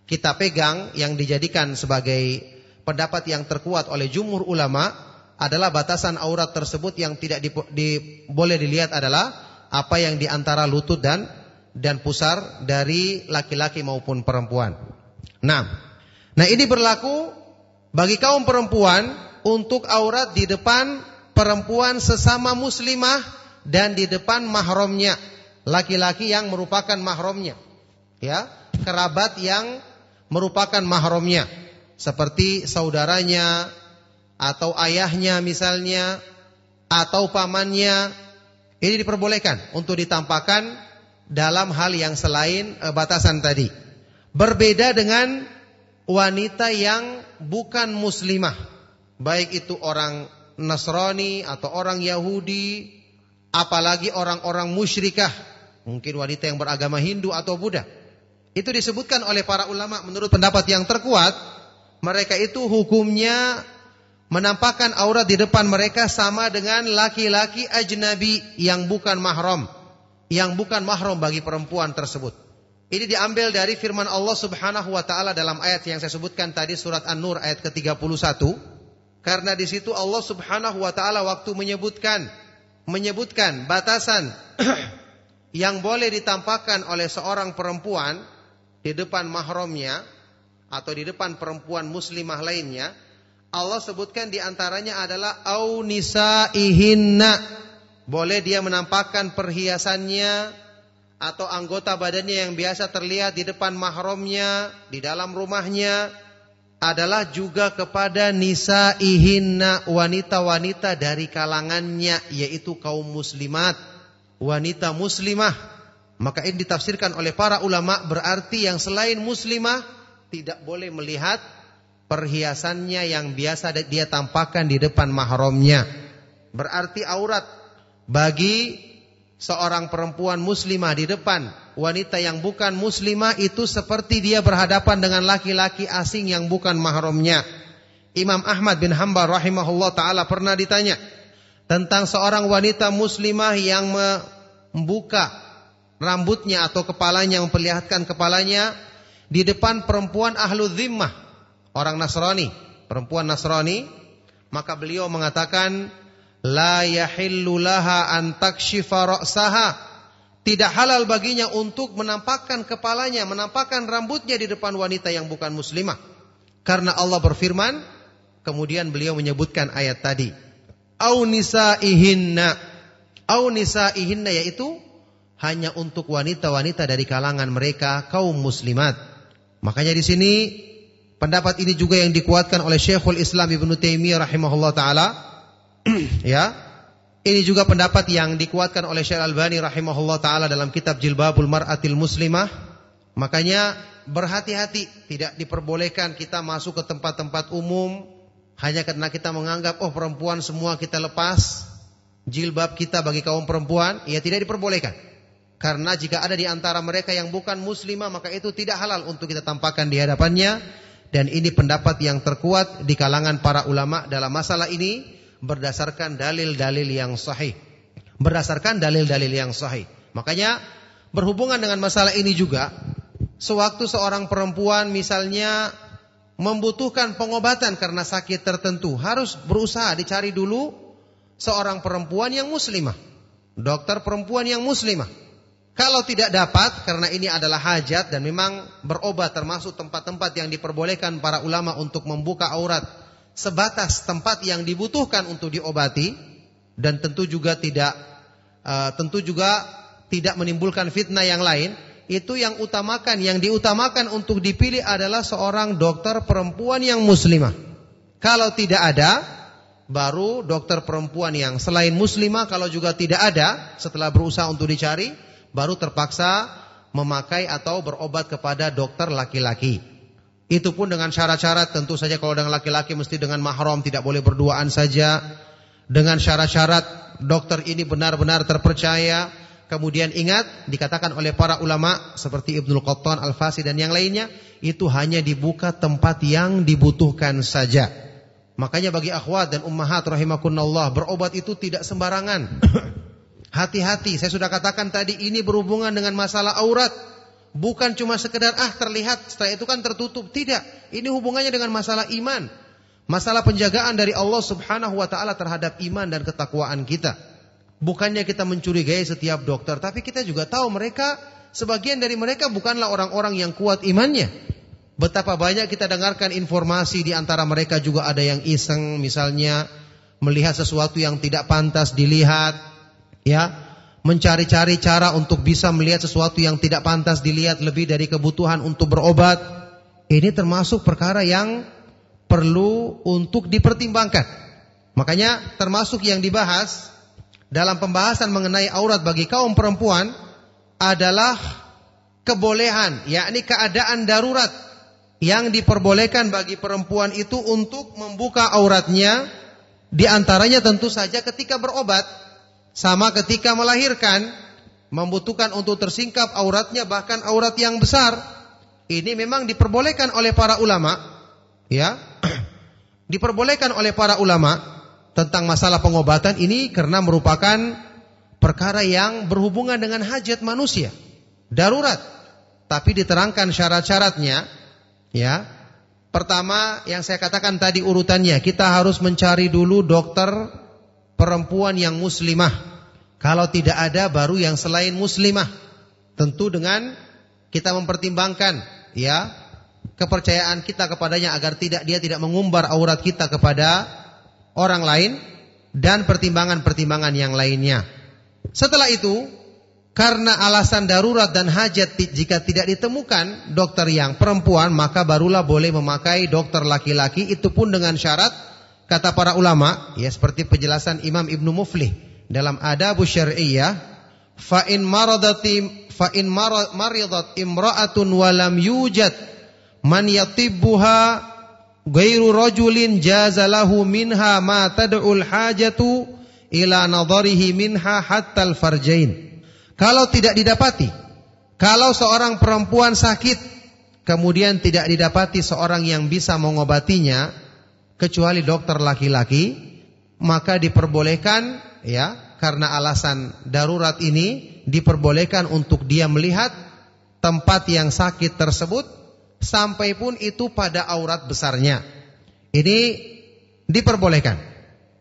kita pegang yang dijadikan sebagai pendapat yang terkuat oleh jumhur ulama adalah batasan aurat tersebut yang tidak di, di, boleh dilihat adalah apa yang diantara lutut dan dan pusar dari laki-laki maupun perempuan. Nah, nah ini berlaku bagi kaum perempuan untuk aurat di depan perempuan sesama muslimah dan di depan mahromnya laki-laki yang merupakan mahromnya, Ya, kerabat yang merupakan mahramnya seperti saudaranya atau ayahnya misalnya atau pamannya ini diperbolehkan untuk ditampakkan dalam hal yang selain e, batasan tadi. Berbeda dengan wanita yang bukan muslimah, baik itu orang Nasrani atau orang Yahudi, apalagi orang-orang musyrikah, mungkin wanita yang beragama Hindu atau Buddha. Itu disebutkan oleh para ulama menurut pendapat yang terkuat, mereka itu hukumnya menampakkan aurat di depan mereka sama dengan laki-laki ajnabi yang bukan mahram, yang bukan mahram bagi perempuan tersebut. Ini diambil dari firman Allah Subhanahu wa taala dalam ayat yang saya sebutkan tadi surat An-Nur ayat ke-31. Karena di situ Allah Subhanahu wa taala waktu menyebutkan menyebutkan batasan yang boleh ditampakkan oleh seorang perempuan di depan mahramnya atau di depan perempuan muslimah lainnya, Allah sebutkan di antaranya adalah au nisaihinna. Boleh dia menampakkan perhiasannya atau anggota badannya yang biasa terlihat di depan mahramnya, di dalam rumahnya adalah juga kepada nisa nisaihinna wanita-wanita dari kalangannya yaitu kaum muslimat, wanita muslimah maka ini ditafsirkan oleh para ulama berarti yang selain muslimah tidak boleh melihat perhiasannya yang biasa dia tampakkan di depan mahramnya. Berarti aurat bagi seorang perempuan muslimah di depan wanita yang bukan muslimah itu seperti dia berhadapan dengan laki-laki asing yang bukan mahramnya. Imam Ahmad bin Hambal rahimahullah taala pernah ditanya tentang seorang wanita muslimah yang membuka rambutnya atau kepalanya memperlihatkan kepalanya di depan perempuan ahlu zimmah, orang Nasrani, perempuan Nasrani, maka beliau mengatakan la yahillu laha an ra'saha. Tidak halal baginya untuk menampakkan kepalanya, menampakkan rambutnya di depan wanita yang bukan muslimah. Karena Allah berfirman, kemudian beliau menyebutkan ayat tadi. Au nisaihinna. Au nisaihinna yaitu hanya untuk wanita-wanita dari kalangan mereka kaum muslimat. Makanya di sini pendapat ini juga yang dikuatkan oleh Syekhul Islam Ibnu Taimiyah rahimahullah taala. ya. Ini juga pendapat yang dikuatkan oleh Syekh Albani rahimahullah taala dalam kitab Jilbabul Mar'atil Muslimah. Makanya berhati-hati, tidak diperbolehkan kita masuk ke tempat-tempat umum hanya karena kita menganggap oh perempuan semua kita lepas jilbab kita bagi kaum perempuan, ya tidak diperbolehkan. Karena jika ada di antara mereka yang bukan muslimah maka itu tidak halal untuk kita tampakkan di hadapannya dan ini pendapat yang terkuat di kalangan para ulama dalam masalah ini berdasarkan dalil-dalil yang sahih. Berdasarkan dalil-dalil yang sahih. Makanya berhubungan dengan masalah ini juga sewaktu seorang perempuan misalnya membutuhkan pengobatan karena sakit tertentu harus berusaha dicari dulu seorang perempuan yang muslimah, dokter perempuan yang muslimah kalau tidak dapat, karena ini adalah hajat dan memang berobat termasuk tempat-tempat yang diperbolehkan para ulama untuk membuka aurat sebatas tempat yang dibutuhkan untuk diobati dan tentu juga tidak uh, tentu juga tidak menimbulkan fitnah yang lain, itu yang utamakan, yang diutamakan untuk dipilih adalah seorang dokter perempuan yang muslimah. Kalau tidak ada, baru dokter perempuan yang selain muslimah kalau juga tidak ada setelah berusaha untuk dicari baru terpaksa memakai atau berobat kepada dokter laki-laki. Itu pun dengan syarat-syarat tentu saja kalau dengan laki-laki mesti dengan mahram tidak boleh berduaan saja. Dengan syarat-syarat dokter ini benar-benar terpercaya. Kemudian ingat dikatakan oleh para ulama seperti Ibnul Qattan, Al-Fasi dan yang lainnya itu hanya dibuka tempat yang dibutuhkan saja. Makanya bagi akhwat dan ummahat rahimakunallah berobat itu tidak sembarangan. Hati-hati, saya sudah katakan tadi ini berhubungan dengan masalah aurat. Bukan cuma sekedar ah terlihat, setelah itu kan tertutup. Tidak, ini hubungannya dengan masalah iman. Masalah penjagaan dari Allah subhanahu wa ta'ala terhadap iman dan ketakwaan kita. Bukannya kita mencurigai setiap dokter, tapi kita juga tahu mereka, sebagian dari mereka bukanlah orang-orang yang kuat imannya. Betapa banyak kita dengarkan informasi di antara mereka juga ada yang iseng misalnya melihat sesuatu yang tidak pantas dilihat, Ya, mencari-cari cara untuk bisa melihat sesuatu yang tidak pantas dilihat lebih dari kebutuhan untuk berobat. Ini termasuk perkara yang perlu untuk dipertimbangkan. Makanya termasuk yang dibahas dalam pembahasan mengenai aurat bagi kaum perempuan adalah kebolehan, yakni keadaan darurat yang diperbolehkan bagi perempuan itu untuk membuka auratnya di antaranya tentu saja ketika berobat sama ketika melahirkan, membutuhkan untuk tersingkap auratnya bahkan aurat yang besar. Ini memang diperbolehkan oleh para ulama, ya. diperbolehkan oleh para ulama tentang masalah pengobatan ini karena merupakan perkara yang berhubungan dengan hajat manusia, darurat. Tapi diterangkan syarat-syaratnya, ya. Pertama yang saya katakan tadi urutannya, kita harus mencari dulu dokter perempuan yang muslimah. Kalau tidak ada baru yang selain muslimah. Tentu dengan kita mempertimbangkan ya kepercayaan kita kepadanya agar tidak dia tidak mengumbar aurat kita kepada orang lain dan pertimbangan-pertimbangan yang lainnya. Setelah itu, karena alasan darurat dan hajat jika tidak ditemukan dokter yang perempuan maka barulah boleh memakai dokter laki-laki itu pun dengan syarat kata para ulama, ya seperti penjelasan Imam Ibnu Muflih dalam Adabus Syariah, fa in maradati fa in maridat imra'atun wa lam yujad man yatibbuha ghairu rajulin jazalahu minha ma tad'ul hajatu ila nadharihi minha hatta al-farjain. Kalau tidak didapati, kalau seorang perempuan sakit kemudian tidak didapati seorang yang bisa mengobatinya, kecuali dokter laki-laki, maka diperbolehkan ya karena alasan darurat ini diperbolehkan untuk dia melihat tempat yang sakit tersebut sampai pun itu pada aurat besarnya. Ini diperbolehkan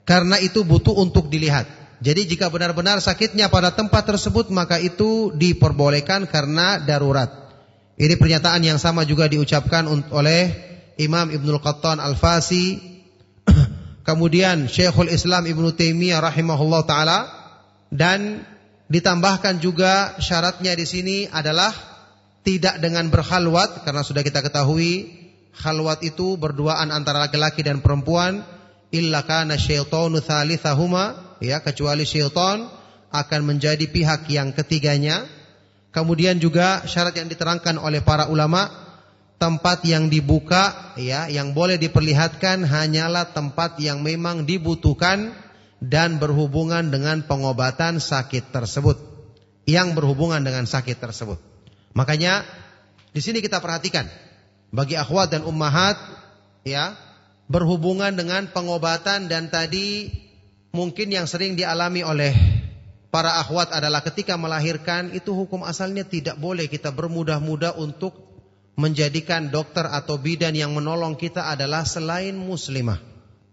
karena itu butuh untuk dilihat. Jadi jika benar-benar sakitnya pada tempat tersebut maka itu diperbolehkan karena darurat. Ini pernyataan yang sama juga diucapkan oleh Imam Ibnul Qattan Al-Fasi, kemudian Syekhul Islam Ibnu Taimiyah rahimahullah taala dan ditambahkan juga syaratnya di sini adalah tidak dengan berhalwat karena sudah kita ketahui halwat itu berduaan antara laki-laki dan perempuan illa kana syaitanu thalithahuma ya kecuali syaitan akan menjadi pihak yang ketiganya kemudian juga syarat yang diterangkan oleh para ulama tempat yang dibuka ya yang boleh diperlihatkan hanyalah tempat yang memang dibutuhkan dan berhubungan dengan pengobatan sakit tersebut yang berhubungan dengan sakit tersebut. Makanya di sini kita perhatikan bagi akhwat dan ummahat ya berhubungan dengan pengobatan dan tadi mungkin yang sering dialami oleh para akhwat adalah ketika melahirkan itu hukum asalnya tidak boleh kita bermudah-mudah untuk menjadikan dokter atau bidan yang menolong kita adalah selain muslimah.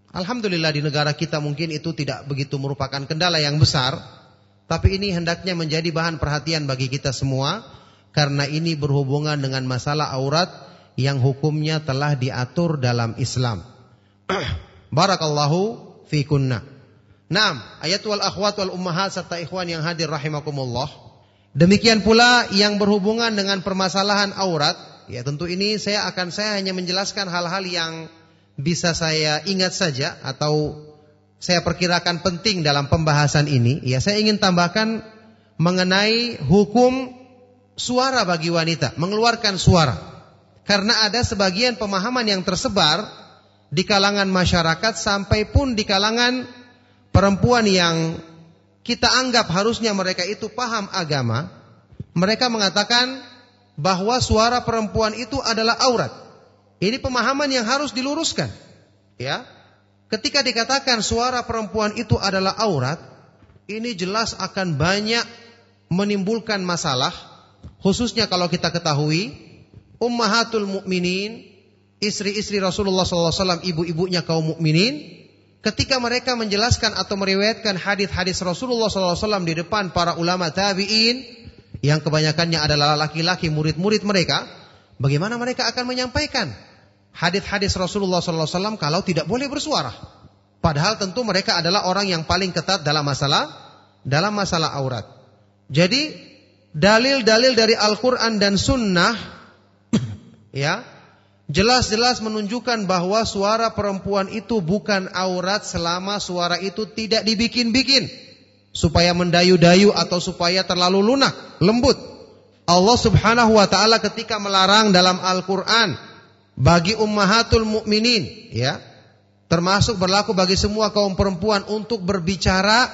Alhamdulillah di negara kita mungkin itu tidak begitu merupakan kendala yang besar, tapi ini hendaknya menjadi bahan perhatian bagi kita semua karena ini berhubungan dengan masalah aurat yang hukumnya telah diatur dalam Islam. Barakallahu fikunna. Nam, ayat wal akhwat wal ummahat serta ikhwan yang hadir rahimakumullah. Demikian pula yang berhubungan dengan permasalahan aurat Ya tentu ini saya akan saya hanya menjelaskan hal-hal yang bisa saya ingat saja atau saya perkirakan penting dalam pembahasan ini. Ya saya ingin tambahkan mengenai hukum suara bagi wanita, mengeluarkan suara. Karena ada sebagian pemahaman yang tersebar di kalangan masyarakat sampai pun di kalangan perempuan yang kita anggap harusnya mereka itu paham agama, mereka mengatakan bahwa suara perempuan itu adalah aurat. Ini pemahaman yang harus diluruskan. Ya. Ketika dikatakan suara perempuan itu adalah aurat, ini jelas akan banyak menimbulkan masalah khususnya kalau kita ketahui ummahatul mukminin, istri-istri Rasulullah SAW, ibu-ibunya kaum mukminin, ketika mereka menjelaskan atau meriwayatkan hadis-hadis Rasulullah SAW di depan para ulama tabiin, yang kebanyakannya adalah laki-laki murid-murid mereka, bagaimana mereka akan menyampaikan hadis-hadis Rasulullah SAW kalau tidak boleh bersuara? Padahal tentu mereka adalah orang yang paling ketat dalam masalah dalam masalah aurat. Jadi dalil-dalil dari Al-Quran dan Sunnah, ya, jelas-jelas menunjukkan bahwa suara perempuan itu bukan aurat selama suara itu tidak dibikin-bikin supaya mendayu-dayu atau supaya terlalu lunak, lembut. Allah Subhanahu wa taala ketika melarang dalam Al-Qur'an bagi ummahatul mu'minin ya. Termasuk berlaku bagi semua kaum perempuan untuk berbicara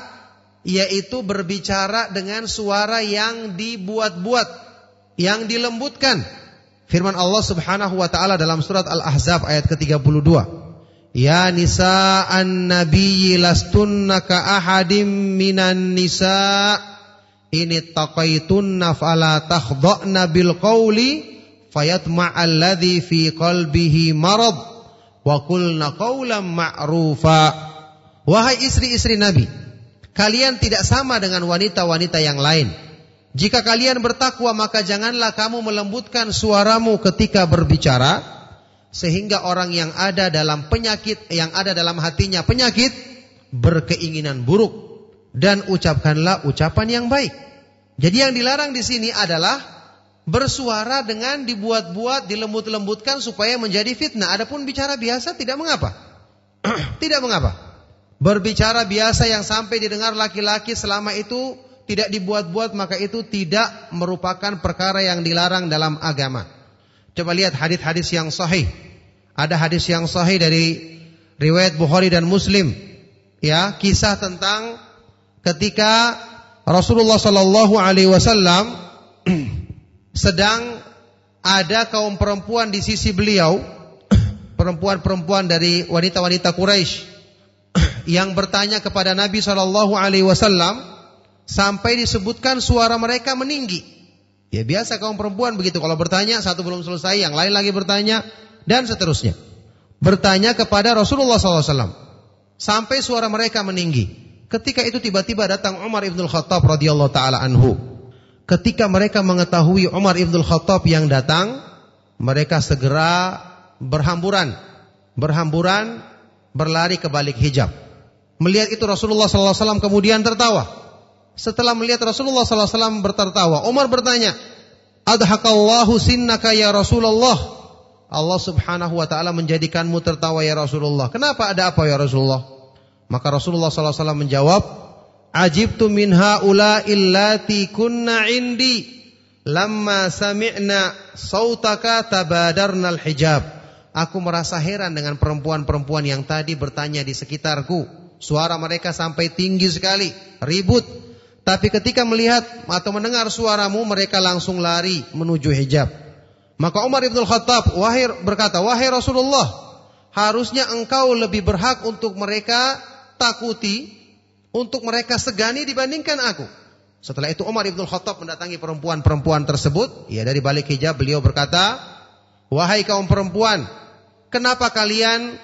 yaitu berbicara dengan suara yang dibuat-buat, yang dilembutkan. Firman Allah Subhanahu wa taala dalam surat Al-Ahzab ayat ke-32. Ya nisa an nabiyyi lastunna ka ahadim minan nisa' ini taqaitunna fala takhdha'na bil qawli fayatma' alladhi fi qalbihi marad wa qulna qawlan ma'rufa Wahai istri-istri Nabi, kalian tidak sama dengan wanita-wanita yang lain. Jika kalian bertakwa maka janganlah kamu melembutkan suaramu ketika berbicara sehingga orang yang ada dalam penyakit yang ada dalam hatinya penyakit berkeinginan buruk dan ucapkanlah ucapan yang baik. Jadi yang dilarang di sini adalah bersuara dengan dibuat-buat, dilembut-lembutkan supaya menjadi fitnah. Adapun bicara biasa tidak mengapa. tidak mengapa. Berbicara biasa yang sampai didengar laki-laki selama itu tidak dibuat-buat maka itu tidak merupakan perkara yang dilarang dalam agama. Coba lihat hadis-hadis yang sahih ada hadis yang sahih dari riwayat Bukhari dan Muslim. Ya, kisah tentang ketika Rasulullah Shallallahu Alaihi Wasallam sedang ada kaum perempuan di sisi beliau, perempuan-perempuan dari wanita-wanita Quraisy yang bertanya kepada Nabi Shallallahu Alaihi Wasallam sampai disebutkan suara mereka meninggi. Ya biasa kaum perempuan begitu kalau bertanya satu belum selesai, yang lain lagi bertanya, dan seterusnya. Bertanya kepada Rasulullah SAW sampai suara mereka meninggi. Ketika itu tiba-tiba datang Umar ibnul Khattab radhiyallahu taala anhu. Ketika mereka mengetahui Umar ibnul Khattab yang datang, mereka segera berhamburan, berhamburan berlari ke balik hijab. Melihat itu Rasulullah SAW kemudian tertawa. Setelah melihat Rasulullah SAW bertertawa, Umar bertanya, Adhakallahu sinnaka ya Rasulullah. Allah Subhanahu wa taala menjadikanmu tertawa ya Rasulullah. Kenapa ada apa ya Rasulullah? Maka Rasulullah sallallahu alaihi wasallam menjawab, "Ajibtu min haula illati kunna indi lamma sami'na sautaka tabadarna hijab Aku merasa heran dengan perempuan-perempuan yang tadi bertanya di sekitarku. Suara mereka sampai tinggi sekali, ribut. Tapi ketika melihat atau mendengar suaramu, mereka langsung lari menuju hijab. Maka Umar Ibn Khattab wahir berkata, Wahai Rasulullah, harusnya engkau lebih berhak untuk mereka takuti, untuk mereka segani dibandingkan aku. Setelah itu Umar Ibn Khattab mendatangi perempuan-perempuan tersebut. Ya, dari balik hijab beliau berkata, Wahai kaum perempuan, kenapa kalian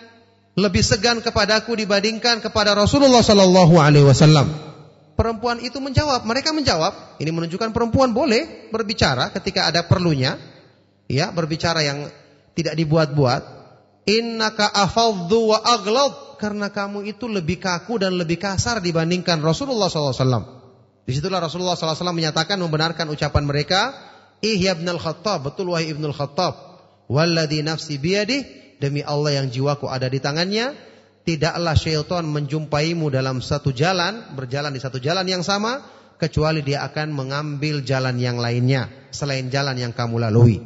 lebih segan kepadaku dibandingkan kepada Rasulullah Sallallahu Alaihi Wasallam? perempuan itu menjawab. Mereka menjawab, ini menunjukkan perempuan boleh berbicara ketika ada perlunya ya berbicara yang tidak dibuat-buat innaka afadhu wa aghlad karena kamu itu lebih kaku dan lebih kasar dibandingkan Rasulullah SAW disitulah Rasulullah SAW menyatakan membenarkan ucapan mereka ihya ibnul khattab betul wahai ibnul khattab walladhi nafsi biyadi demi Allah yang jiwaku ada di tangannya tidaklah syaitan menjumpaimu dalam satu jalan, berjalan di satu jalan yang sama, kecuali dia akan mengambil jalan yang lainnya, selain jalan yang kamu lalui.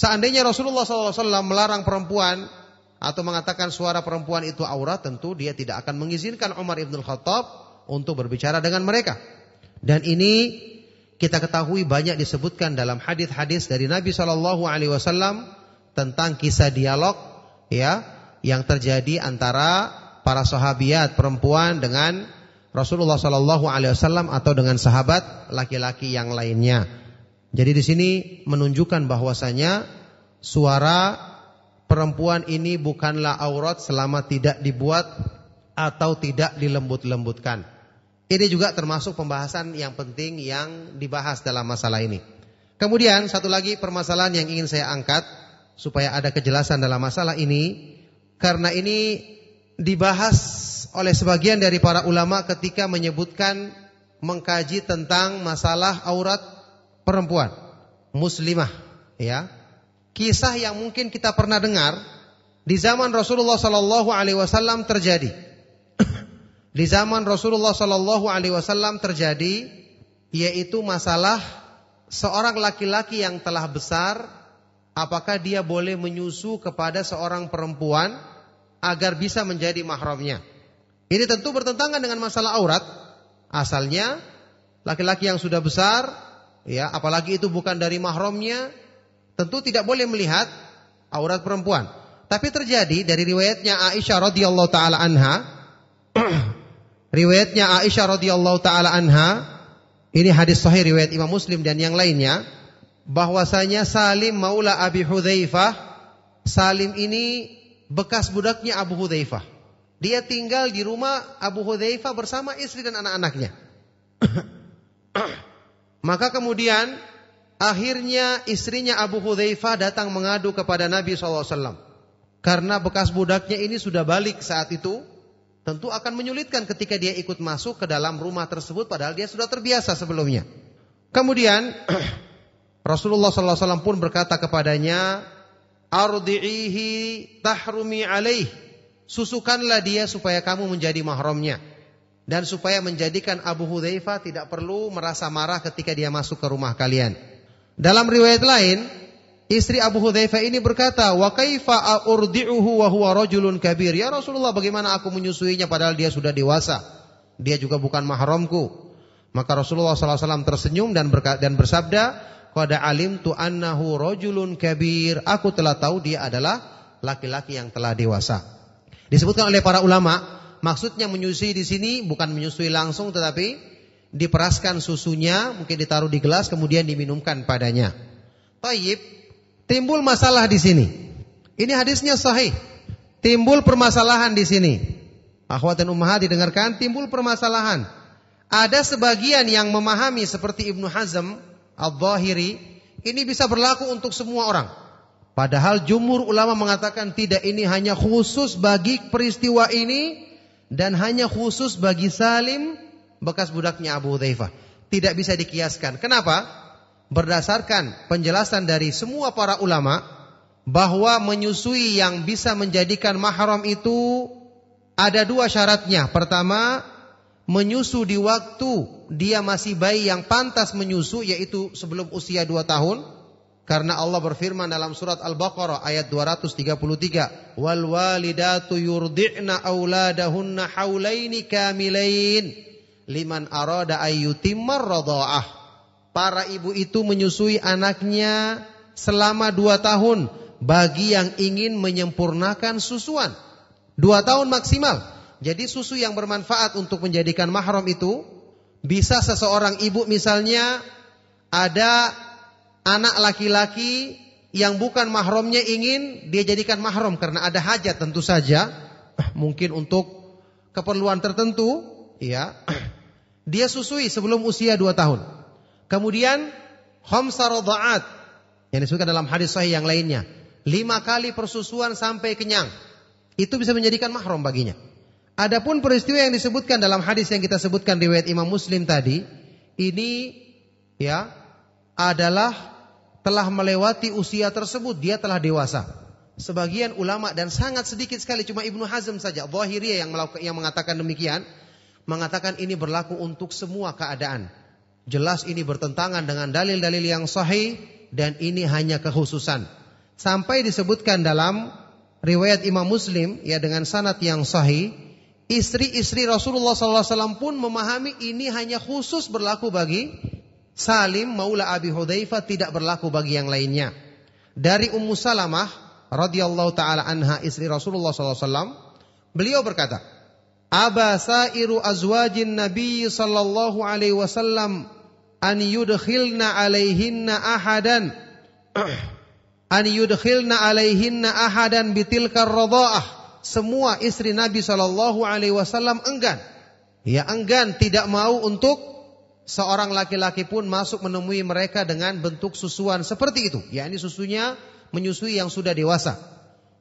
Seandainya Rasulullah SAW melarang perempuan atau mengatakan suara perempuan itu aurat, tentu dia tidak akan mengizinkan Umar ibn Khattab untuk berbicara dengan mereka. Dan ini kita ketahui banyak disebutkan dalam hadis-hadis dari Nabi Shallallahu Alaihi Wasallam tentang kisah dialog ya yang terjadi antara para sahabiat perempuan dengan Rasulullah Shallallahu Alaihi Wasallam atau dengan sahabat laki-laki yang lainnya. Jadi di sini menunjukkan bahwasanya suara perempuan ini bukanlah aurat selama tidak dibuat atau tidak dilembut-lembutkan. Ini juga termasuk pembahasan yang penting yang dibahas dalam masalah ini. Kemudian satu lagi permasalahan yang ingin saya angkat supaya ada kejelasan dalam masalah ini karena ini dibahas oleh sebagian dari para ulama ketika menyebutkan mengkaji tentang masalah aurat perempuan muslimah ya. Kisah yang mungkin kita pernah dengar di zaman Rasulullah sallallahu alaihi wasallam terjadi. di zaman Rasulullah sallallahu alaihi wasallam terjadi yaitu masalah seorang laki-laki yang telah besar apakah dia boleh menyusu kepada seorang perempuan agar bisa menjadi mahramnya. Ini tentu bertentangan dengan masalah aurat. Asalnya laki-laki yang sudah besar ya apalagi itu bukan dari mahramnya, tentu tidak boleh melihat aurat perempuan. Tapi terjadi dari riwayatnya Aisyah radhiyallahu taala anha, riwayatnya Aisyah radhiyallahu taala anha, ini hadis sahih riwayat Imam Muslim dan yang lainnya, bahwasanya Salim maula Abi Hudzaifah, Salim ini bekas budaknya Abu Hudzaifah. Dia tinggal di rumah Abu Hudzaifah bersama istri dan anak-anaknya. Maka kemudian akhirnya istrinya Abu Hudzaifah datang mengadu kepada Nabi SAW. Karena bekas budaknya ini sudah balik saat itu, tentu akan menyulitkan ketika dia ikut masuk ke dalam rumah tersebut padahal dia sudah terbiasa sebelumnya. Kemudian Rasulullah SAW pun berkata kepadanya, Ardi'ihi tahrumi alaih. Susukanlah dia supaya kamu menjadi mahramnya dan supaya menjadikan Abu Hudzaifah tidak perlu merasa marah ketika dia masuk ke rumah kalian. Dalam riwayat lain, istri Abu Hudzaifah ini berkata, "Wa kaifa urdi'uhu wa huwa rajulun kabir?" Ya Rasulullah, bagaimana aku menyusuinya padahal dia sudah dewasa? Dia juga bukan mahramku. Maka Rasulullah SAW tersenyum dan dan bersabda, "Qad alimtu annahu rajulun kabir." Aku telah tahu dia adalah laki-laki yang telah dewasa. Disebutkan oleh para ulama maksudnya menyusui di sini bukan menyusui langsung tetapi diperaskan susunya, mungkin ditaruh di gelas kemudian diminumkan padanya. Taib, timbul masalah di sini. Ini hadisnya sahih. Timbul permasalahan di sini. Akhwat dan ummahat didengarkan, timbul permasalahan. Ada sebagian yang memahami seperti Ibnu Hazm Al-Zahiri, ini bisa berlaku untuk semua orang. Padahal jumhur ulama mengatakan tidak ini hanya khusus bagi peristiwa ini dan hanya khusus bagi Salim bekas budaknya Abu Hudzaifah. Tidak bisa dikiaskan. Kenapa? Berdasarkan penjelasan dari semua para ulama bahwa menyusui yang bisa menjadikan mahram itu ada dua syaratnya. Pertama, menyusu di waktu dia masih bayi yang pantas menyusu yaitu sebelum usia dua tahun. Karena Allah berfirman dalam surat Al-Baqarah ayat 233, "Wal walidatu yurdi'na auladahunna haulaini kamilain liman arada ayyutimmar radha'ah." Para ibu itu menyusui anaknya selama dua tahun bagi yang ingin menyempurnakan susuan. Dua tahun maksimal. Jadi susu yang bermanfaat untuk menjadikan mahram itu bisa seseorang ibu misalnya ada anak laki-laki yang bukan mahramnya ingin dia jadikan mahram karena ada hajat tentu saja eh, mungkin untuk keperluan tertentu ya dia susui sebelum usia dua tahun kemudian khamsa yang disebutkan dalam hadis sahih yang lainnya lima kali persusuan sampai kenyang itu bisa menjadikan mahram baginya adapun peristiwa yang disebutkan dalam hadis yang kita sebutkan di riwayat Imam Muslim tadi ini ya adalah telah melewati usia tersebut, dia telah dewasa. Sebagian ulama dan sangat sedikit sekali cuma Ibnu Hazm saja, Zahiriyah yang melakukan yang mengatakan demikian, mengatakan ini berlaku untuk semua keadaan. Jelas ini bertentangan dengan dalil-dalil yang sahih dan ini hanya kekhususan. Sampai disebutkan dalam riwayat Imam Muslim ya dengan sanad yang sahih, istri-istri Rasulullah SAW pun memahami ini hanya khusus berlaku bagi Salim maula Abi Hudzaifah tidak berlaku bagi yang lainnya. Dari Ummu Salamah radhiyallahu taala anha istri Rasulullah SAW, beliau berkata, "Aba sa'iru azwajin Nabi sallallahu alaihi wasallam an yudkhilna alaihinna ahadan an yudkhilna alaihinna ahadan bitilkar radha'ah." Semua istri Nabi sallallahu alaihi wasallam enggan. Ya enggan tidak mau untuk seorang laki-laki pun masuk menemui mereka dengan bentuk susuan seperti itu. Ya ini susunya menyusui yang sudah dewasa.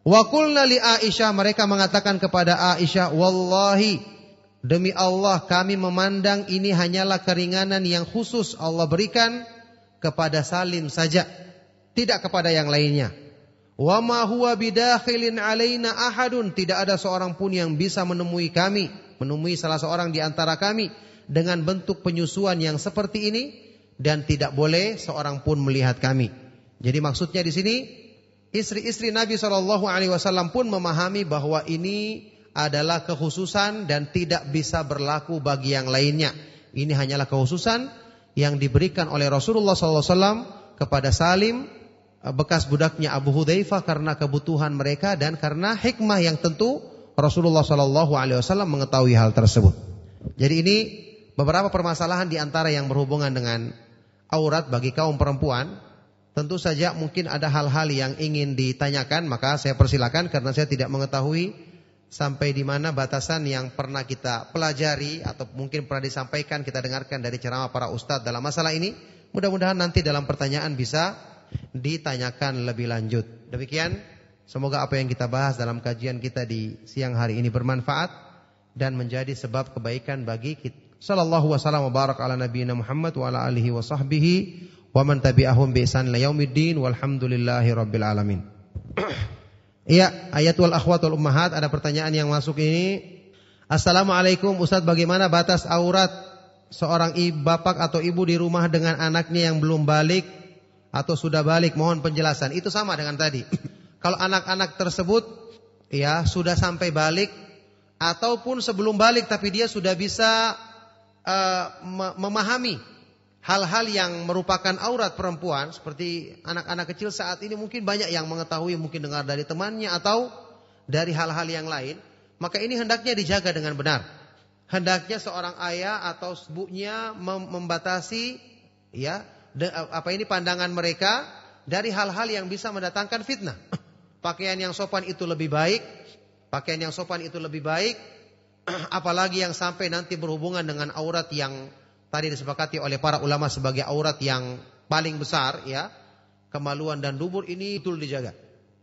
Wa Wakulna li Aisyah mereka mengatakan kepada Aisyah, wallahi demi Allah kami memandang ini hanyalah keringanan yang khusus Allah berikan kepada Salim saja, tidak kepada yang lainnya. Wa ma huwa bidakhilin alaina ahadun, tidak ada seorang pun yang bisa menemui kami, menemui salah seorang di antara kami dengan bentuk penyusuan yang seperti ini dan tidak boleh seorang pun melihat kami. Jadi maksudnya di sini istri-istri Nabi Shallallahu Alaihi Wasallam pun memahami bahwa ini adalah kekhususan dan tidak bisa berlaku bagi yang lainnya. Ini hanyalah kekhususan yang diberikan oleh Rasulullah Alaihi Wasallam kepada Salim eh, bekas budaknya Abu Hudzaifah karena kebutuhan mereka dan karena hikmah yang tentu Rasulullah Shallallahu Alaihi Wasallam mengetahui hal tersebut. Jadi ini beberapa permasalahan di antara yang berhubungan dengan aurat bagi kaum perempuan. Tentu saja mungkin ada hal-hal yang ingin ditanyakan, maka saya persilakan karena saya tidak mengetahui sampai di mana batasan yang pernah kita pelajari atau mungkin pernah disampaikan kita dengarkan dari ceramah para ustadz dalam masalah ini. Mudah-mudahan nanti dalam pertanyaan bisa ditanyakan lebih lanjut. Demikian, semoga apa yang kita bahas dalam kajian kita di siang hari ini bermanfaat dan menjadi sebab kebaikan bagi kita sallallahu wasallam wa barak ala nabiyina Muhammad wa ala alihi wa sahbihi wa man tabi'ahum bi ihsan ila yaumiddin walhamdulillahi rabbil alamin. Iya, ayat wal akhwat wal ummahat ada pertanyaan yang masuk ini. Assalamualaikum Ustaz, bagaimana batas aurat seorang ibu, bapak atau ibu di rumah dengan anaknya yang belum balik atau sudah balik? Mohon penjelasan. Itu sama dengan tadi. Kalau anak-anak tersebut ya sudah sampai balik ataupun sebelum balik tapi dia sudah bisa Eh, memahami hal-hal yang merupakan aurat perempuan seperti anak-anak kecil saat ini mungkin banyak yang mengetahui mungkin dengar dari temannya atau dari hal-hal yang lain maka ini hendaknya dijaga dengan benar hendaknya seorang ayah atau ibunya membatasi ya apa ini pandangan mereka dari hal-hal yang bisa mendatangkan fitnah pakaian yang sopan itu lebih baik pakaian yang sopan itu lebih baik apalagi yang sampai nanti berhubungan dengan aurat yang tadi disepakati oleh para ulama sebagai aurat yang paling besar ya kemaluan dan dubur ini betul dijaga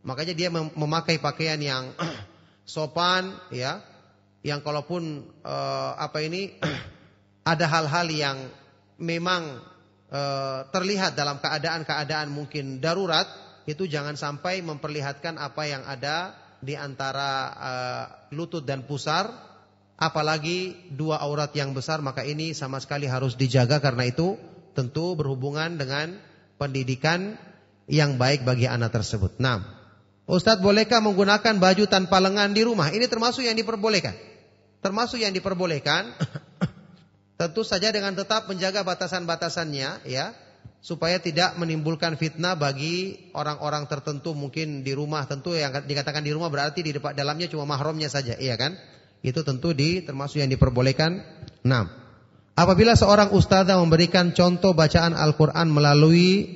makanya dia memakai pakaian yang sopan ya yang kalaupun uh, apa ini ada hal-hal yang memang uh, terlihat dalam keadaan-keadaan mungkin darurat itu jangan sampai memperlihatkan apa yang ada di antara uh, lutut dan pusar apalagi dua aurat yang besar maka ini sama sekali harus dijaga karena itu tentu berhubungan dengan pendidikan yang baik bagi anak tersebut. Nah, Ustadz bolehkah menggunakan baju tanpa lengan di rumah? Ini termasuk yang diperbolehkan. Termasuk yang diperbolehkan tentu saja dengan tetap menjaga batasan-batasannya ya supaya tidak menimbulkan fitnah bagi orang-orang tertentu mungkin di rumah tentu yang dikatakan di rumah berarti di depan dalamnya cuma mahramnya saja iya kan itu tentu di termasuk yang diperbolehkan. 6. Apabila seorang ustazah memberikan contoh bacaan Al-Qur'an melalui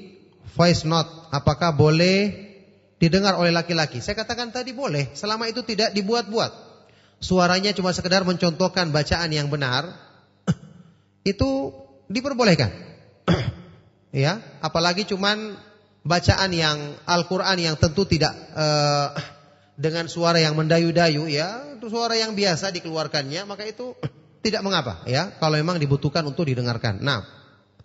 voice note, apakah boleh didengar oleh laki-laki? Saya katakan tadi boleh, selama itu tidak dibuat-buat. Suaranya cuma sekedar mencontohkan bacaan yang benar, itu diperbolehkan. ya, apalagi cuman bacaan yang Al-Qur'an yang tentu tidak uh, dengan suara yang mendayu-dayu ya itu suara yang biasa dikeluarkannya, maka itu tidak mengapa ya kalau memang dibutuhkan untuk didengarkan. Nah,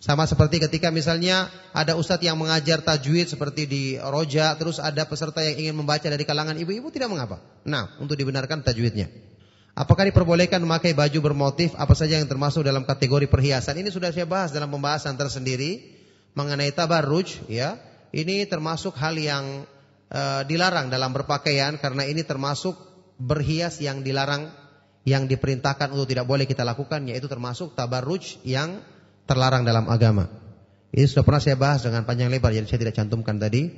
sama seperti ketika misalnya ada ustadz yang mengajar tajwid seperti di roja, terus ada peserta yang ingin membaca dari kalangan ibu-ibu tidak mengapa. Nah, untuk dibenarkan tajwidnya. Apakah diperbolehkan memakai baju bermotif apa saja yang termasuk dalam kategori perhiasan? Ini sudah saya bahas dalam pembahasan tersendiri mengenai tabarruj ya. Ini termasuk hal yang e, dilarang dalam berpakaian karena ini termasuk berhias yang dilarang yang diperintahkan untuk tidak boleh kita lakukan yaitu termasuk tabarruj yang terlarang dalam agama. Ini sudah pernah saya bahas dengan panjang lebar jadi saya tidak cantumkan tadi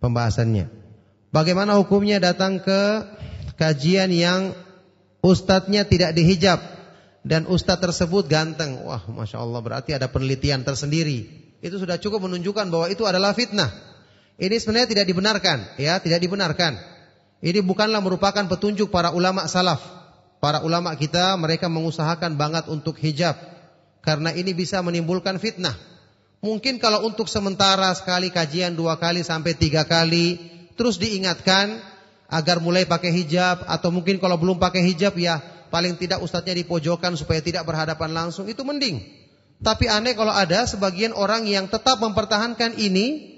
pembahasannya. Bagaimana hukumnya datang ke kajian yang ustadznya tidak dihijab dan ustadz tersebut ganteng. Wah, masya Allah berarti ada penelitian tersendiri. Itu sudah cukup menunjukkan bahwa itu adalah fitnah. Ini sebenarnya tidak dibenarkan, ya tidak dibenarkan. Ini bukanlah merupakan petunjuk para ulama salaf. Para ulama kita mereka mengusahakan banget untuk hijab karena ini bisa menimbulkan fitnah. Mungkin kalau untuk sementara sekali kajian dua kali sampai tiga kali terus diingatkan agar mulai pakai hijab atau mungkin kalau belum pakai hijab ya paling tidak ustadznya dipojokkan supaya tidak berhadapan langsung itu mending. Tapi aneh kalau ada sebagian orang yang tetap mempertahankan ini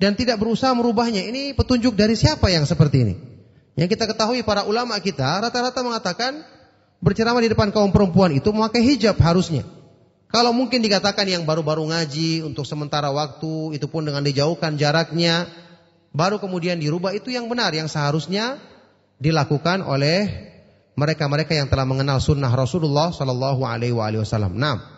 dan tidak berusaha merubahnya. Ini petunjuk dari siapa yang seperti ini? Yang kita ketahui para ulama kita rata-rata mengatakan berceramah di depan kaum perempuan itu memakai hijab harusnya. Kalau mungkin dikatakan yang baru-baru ngaji untuk sementara waktu itu pun dengan dijauhkan jaraknya baru kemudian dirubah itu yang benar yang seharusnya dilakukan oleh mereka-mereka yang telah mengenal sunnah Rasulullah Shallallahu Alaihi Wasallam. Nah,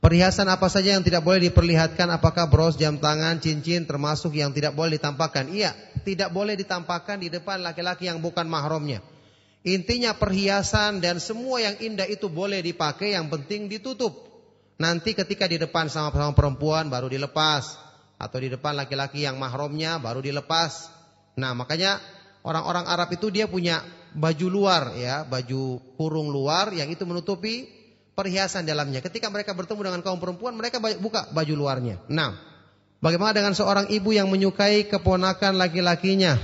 Perhiasan apa saja yang tidak boleh diperlihatkan? Apakah bros, jam tangan, cincin termasuk yang tidak boleh ditampakkan? Iya, tidak boleh ditampakkan di depan laki-laki yang bukan mahramnya. Intinya perhiasan dan semua yang indah itu boleh dipakai, yang penting ditutup. Nanti ketika di depan sama-sama perempuan baru dilepas atau di depan laki-laki yang mahramnya baru dilepas. Nah, makanya orang-orang Arab itu dia punya baju luar ya, baju kurung luar yang itu menutupi perhiasan dalamnya. Ketika mereka bertemu dengan kaum perempuan, mereka buka baju luarnya. Nah, bagaimana dengan seorang ibu yang menyukai keponakan laki-lakinya,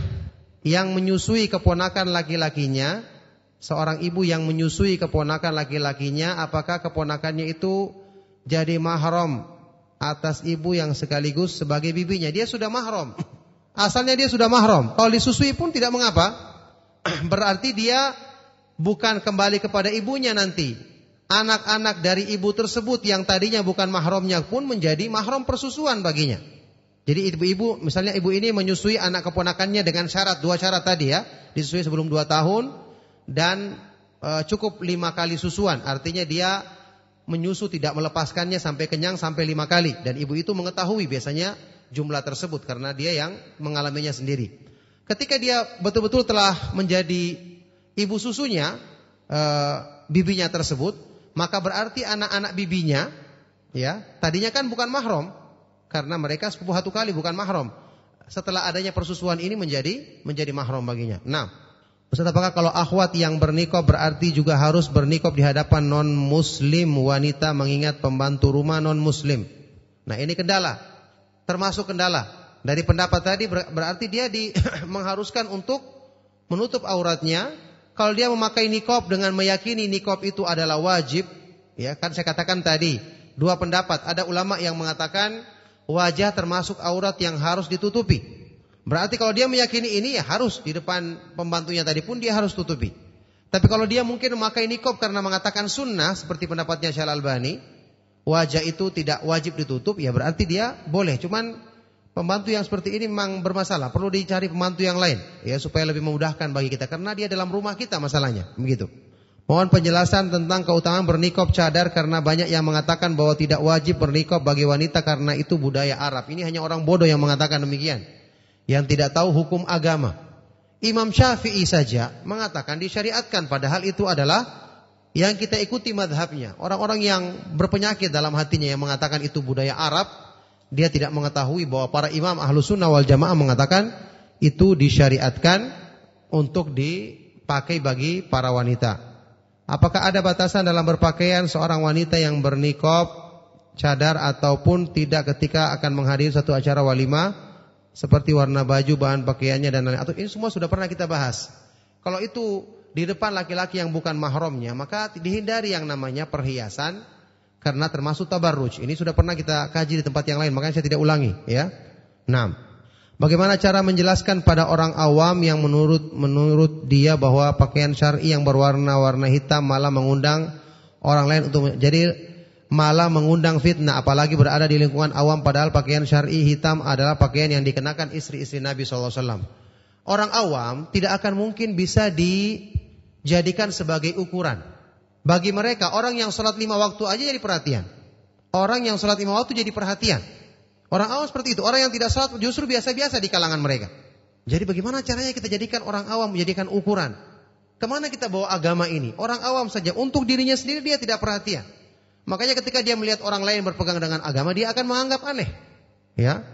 yang menyusui keponakan laki-lakinya, seorang ibu yang menyusui keponakan laki-lakinya, apakah keponakannya itu jadi mahram atas ibu yang sekaligus sebagai bibinya? Dia sudah mahram. Asalnya dia sudah mahram. Kalau disusui pun tidak mengapa. Berarti dia bukan kembali kepada ibunya nanti anak-anak dari ibu tersebut yang tadinya bukan mahramnya pun menjadi mahram persusuan baginya. Jadi ibu-ibu, misalnya ibu ini menyusui anak keponakannya dengan syarat dua syarat tadi ya, disusui sebelum dua tahun dan e, cukup lima kali susuan. Artinya dia menyusu tidak melepaskannya sampai kenyang sampai lima kali dan ibu itu mengetahui biasanya jumlah tersebut karena dia yang mengalaminya sendiri. Ketika dia betul-betul telah menjadi ibu susunya, e, bibinya tersebut, maka berarti anak-anak bibinya ya, tadinya kan bukan mahram karena mereka sepupu satu kali bukan mahram. Setelah adanya persusuan ini menjadi menjadi mahram baginya. Nah, Ustaz apakah kalau akhwat yang bernikah berarti juga harus bernikah di hadapan non muslim wanita mengingat pembantu rumah non muslim? Nah ini kendala, termasuk kendala. Dari pendapat tadi berarti dia di, mengharuskan untuk menutup auratnya kalau dia memakai nikob dengan meyakini nikob itu adalah wajib, ya kan saya katakan tadi dua pendapat. Ada ulama yang mengatakan wajah termasuk aurat yang harus ditutupi. Berarti kalau dia meyakini ini ya harus di depan pembantunya tadi pun dia harus tutupi. Tapi kalau dia mungkin memakai nikob karena mengatakan sunnah seperti pendapatnya Syal Albani, wajah itu tidak wajib ditutup, ya berarti dia boleh. Cuman Pembantu yang seperti ini memang bermasalah, perlu dicari pembantu yang lain ya supaya lebih memudahkan bagi kita karena dia dalam rumah kita masalahnya, begitu. Mohon penjelasan tentang keutamaan bernikop cadar karena banyak yang mengatakan bahwa tidak wajib bernikop bagi wanita karena itu budaya Arab. Ini hanya orang bodoh yang mengatakan demikian. Yang tidak tahu hukum agama. Imam Syafi'i saja mengatakan disyariatkan padahal itu adalah yang kita ikuti madhabnya. Orang-orang yang berpenyakit dalam hatinya yang mengatakan itu budaya Arab dia tidak mengetahui bahwa para imam ahlu sunnah wal jamaah mengatakan itu disyariatkan untuk dipakai bagi para wanita. Apakah ada batasan dalam berpakaian seorang wanita yang bernikob, cadar ataupun tidak ketika akan menghadiri satu acara walimah seperti warna baju, bahan pakaiannya dan lain-lain? Atau ini semua sudah pernah kita bahas. Kalau itu di depan laki-laki yang bukan mahramnya, maka dihindari yang namanya perhiasan karena termasuk tabarruj. Ini sudah pernah kita kaji di tempat yang lain, makanya saya tidak ulangi, ya. 6. Bagaimana cara menjelaskan pada orang awam yang menurut menurut dia bahwa pakaian syar'i yang berwarna-warna hitam malah mengundang orang lain untuk jadi malah mengundang fitnah apalagi berada di lingkungan awam padahal pakaian syar'i hitam adalah pakaian yang dikenakan istri-istri Nabi sallallahu alaihi wasallam. Orang awam tidak akan mungkin bisa dijadikan sebagai ukuran. Bagi mereka orang yang sholat lima waktu aja jadi perhatian. Orang yang sholat lima waktu jadi perhatian. Orang awam seperti itu. Orang yang tidak sholat justru biasa-biasa di kalangan mereka. Jadi bagaimana caranya kita jadikan orang awam menjadikan ukuran? Kemana kita bawa agama ini? Orang awam saja untuk dirinya sendiri dia tidak perhatian. Makanya ketika dia melihat orang lain berpegang dengan agama dia akan menganggap aneh. Ya,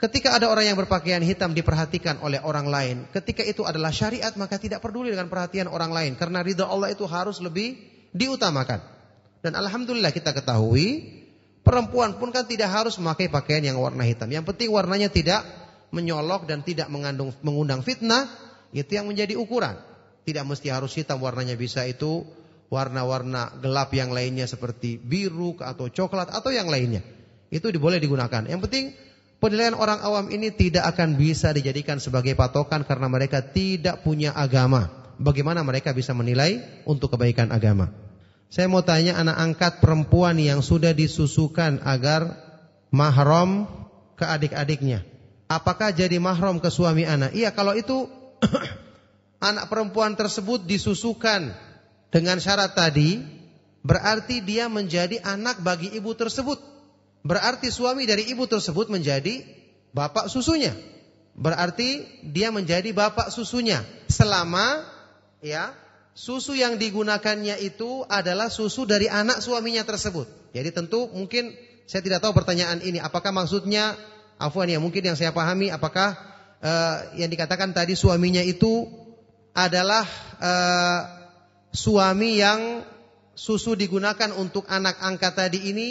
Ketika ada orang yang berpakaian hitam diperhatikan oleh orang lain, ketika itu adalah syariat maka tidak peduli dengan perhatian orang lain karena ridha Allah itu harus lebih diutamakan. Dan alhamdulillah kita ketahui perempuan pun kan tidak harus memakai pakaian yang warna hitam. Yang penting warnanya tidak menyolok dan tidak mengandung mengundang fitnah, itu yang menjadi ukuran. Tidak mesti harus hitam warnanya bisa itu warna-warna gelap yang lainnya seperti biru atau coklat atau yang lainnya. Itu boleh digunakan. Yang penting penilaian orang awam ini tidak akan bisa dijadikan sebagai patokan karena mereka tidak punya agama. Bagaimana mereka bisa menilai untuk kebaikan agama? Saya mau tanya anak angkat perempuan yang sudah disusukan agar mahram ke adik-adiknya. Apakah jadi mahram ke suami anak? Iya, kalau itu anak perempuan tersebut disusukan dengan syarat tadi, berarti dia menjadi anak bagi ibu tersebut. Berarti suami dari ibu tersebut menjadi bapak susunya. Berarti dia menjadi bapak susunya selama ya susu yang digunakannya itu adalah susu dari anak suaminya tersebut. Jadi tentu mungkin saya tidak tahu pertanyaan ini apakah maksudnya afwan ya mungkin yang saya pahami apakah eh, yang dikatakan tadi suaminya itu adalah eh, suami yang susu digunakan untuk anak angkat tadi ini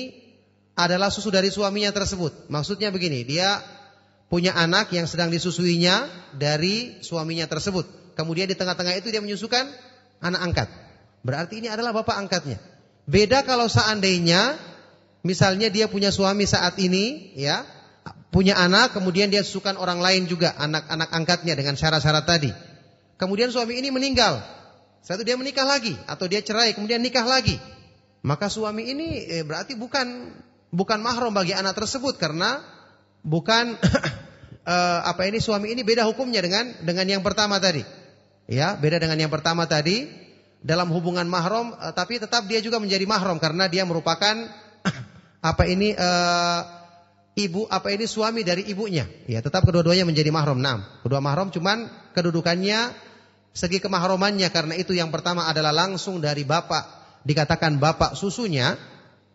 adalah susu dari suaminya tersebut. Maksudnya begini, dia punya anak yang sedang disusuinya dari suaminya tersebut. Kemudian di tengah-tengah itu dia menyusukan anak angkat. Berarti ini adalah bapak angkatnya. Beda kalau seandainya misalnya dia punya suami saat ini, ya, punya anak, kemudian dia sukan orang lain juga, anak-anak angkatnya dengan syarat-syarat tadi. Kemudian suami ini meninggal. Satu dia menikah lagi atau dia cerai kemudian nikah lagi. Maka suami ini eh, berarti bukan bukan mahram bagi anak tersebut karena bukan eh, apa ini suami ini beda hukumnya dengan dengan yang pertama tadi. Ya, beda dengan yang pertama tadi dalam hubungan mahram eh, tapi tetap dia juga menjadi mahram karena dia merupakan apa ini eh, ibu apa ini suami dari ibunya. Ya, tetap kedua-duanya menjadi mahram. Nah, kedua mahram cuman kedudukannya segi kemahromannya karena itu yang pertama adalah langsung dari bapak dikatakan bapak susunya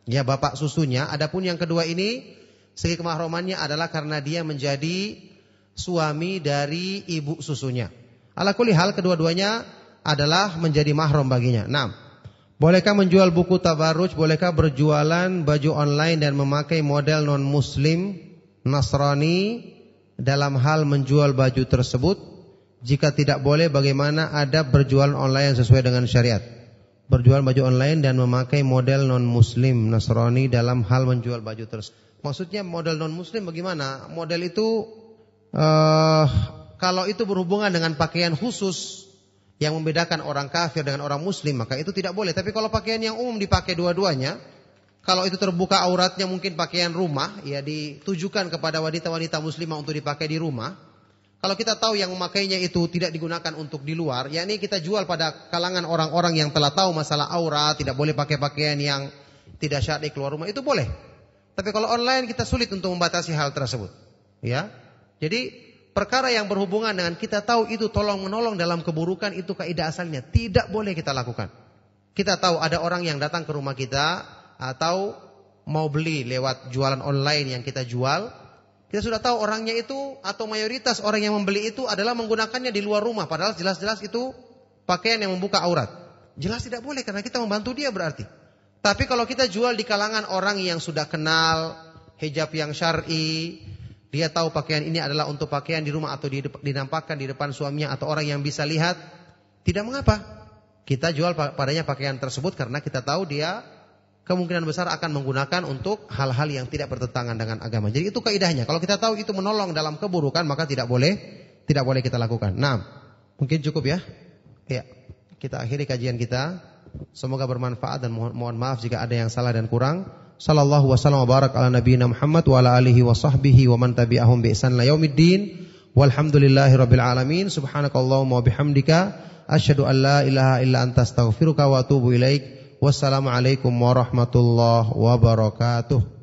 ya bapak susunya adapun yang kedua ini segi kemahromannya adalah karena dia menjadi suami dari ibu susunya Ala kulli hal kedua-duanya adalah menjadi mahram baginya. Nah, bolehkah menjual buku tabaruj, Bolehkah berjualan baju online dan memakai model non muslim Nasrani dalam hal menjual baju tersebut? Jika tidak boleh bagaimana ada berjualan online yang sesuai dengan syariat? Berjualan baju online dan memakai model non muslim Nasrani dalam hal menjual baju tersebut. Maksudnya model non muslim bagaimana? Model itu uh, kalau itu berhubungan dengan pakaian khusus yang membedakan orang kafir dengan orang muslim, maka itu tidak boleh. Tapi kalau pakaian yang umum dipakai dua-duanya, kalau itu terbuka auratnya mungkin pakaian rumah, ya ditujukan kepada wanita-wanita muslimah untuk dipakai di rumah. Kalau kita tahu yang memakainya itu tidak digunakan untuk di luar, yakni kita jual pada kalangan orang-orang yang telah tahu masalah aurat, tidak boleh pakai pakaian yang tidak syar'i keluar rumah, itu boleh. Tapi kalau online kita sulit untuk membatasi hal tersebut. Ya. Jadi perkara yang berhubungan dengan kita tahu itu tolong menolong dalam keburukan itu kaidah asalnya tidak boleh kita lakukan. Kita tahu ada orang yang datang ke rumah kita atau mau beli lewat jualan online yang kita jual, kita sudah tahu orangnya itu atau mayoritas orang yang membeli itu adalah menggunakannya di luar rumah padahal jelas-jelas itu pakaian yang membuka aurat. Jelas tidak boleh karena kita membantu dia berarti. Tapi kalau kita jual di kalangan orang yang sudah kenal hijab yang syar'i, dia tahu pakaian ini adalah untuk pakaian di rumah atau dinampakkan di depan suaminya atau orang yang bisa lihat. Tidak mengapa. Kita jual padanya pakaian tersebut karena kita tahu dia kemungkinan besar akan menggunakan untuk hal-hal yang tidak bertentangan dengan agama. Jadi itu kaidahnya. Kalau kita tahu itu menolong dalam keburukan maka tidak boleh tidak boleh kita lakukan. Nah, mungkin cukup ya. Ya, kita akhiri kajian kita. Semoga bermanfaat dan mohon, mohon maaf jika ada yang salah dan kurang sallallahu wasallam barak ala nabiyina Muhammad wa ala alihi wa sahbihi wa man tabi'ahum bi ihsan la yaumiddin. Walhamdulillahi rabbil alamin. Subhanakallahumma wa bihamdika asyhadu an la ilaha illa anta astaghfiruka wa atubu ilaik. alaikum warahmatullahi wabarakatuh.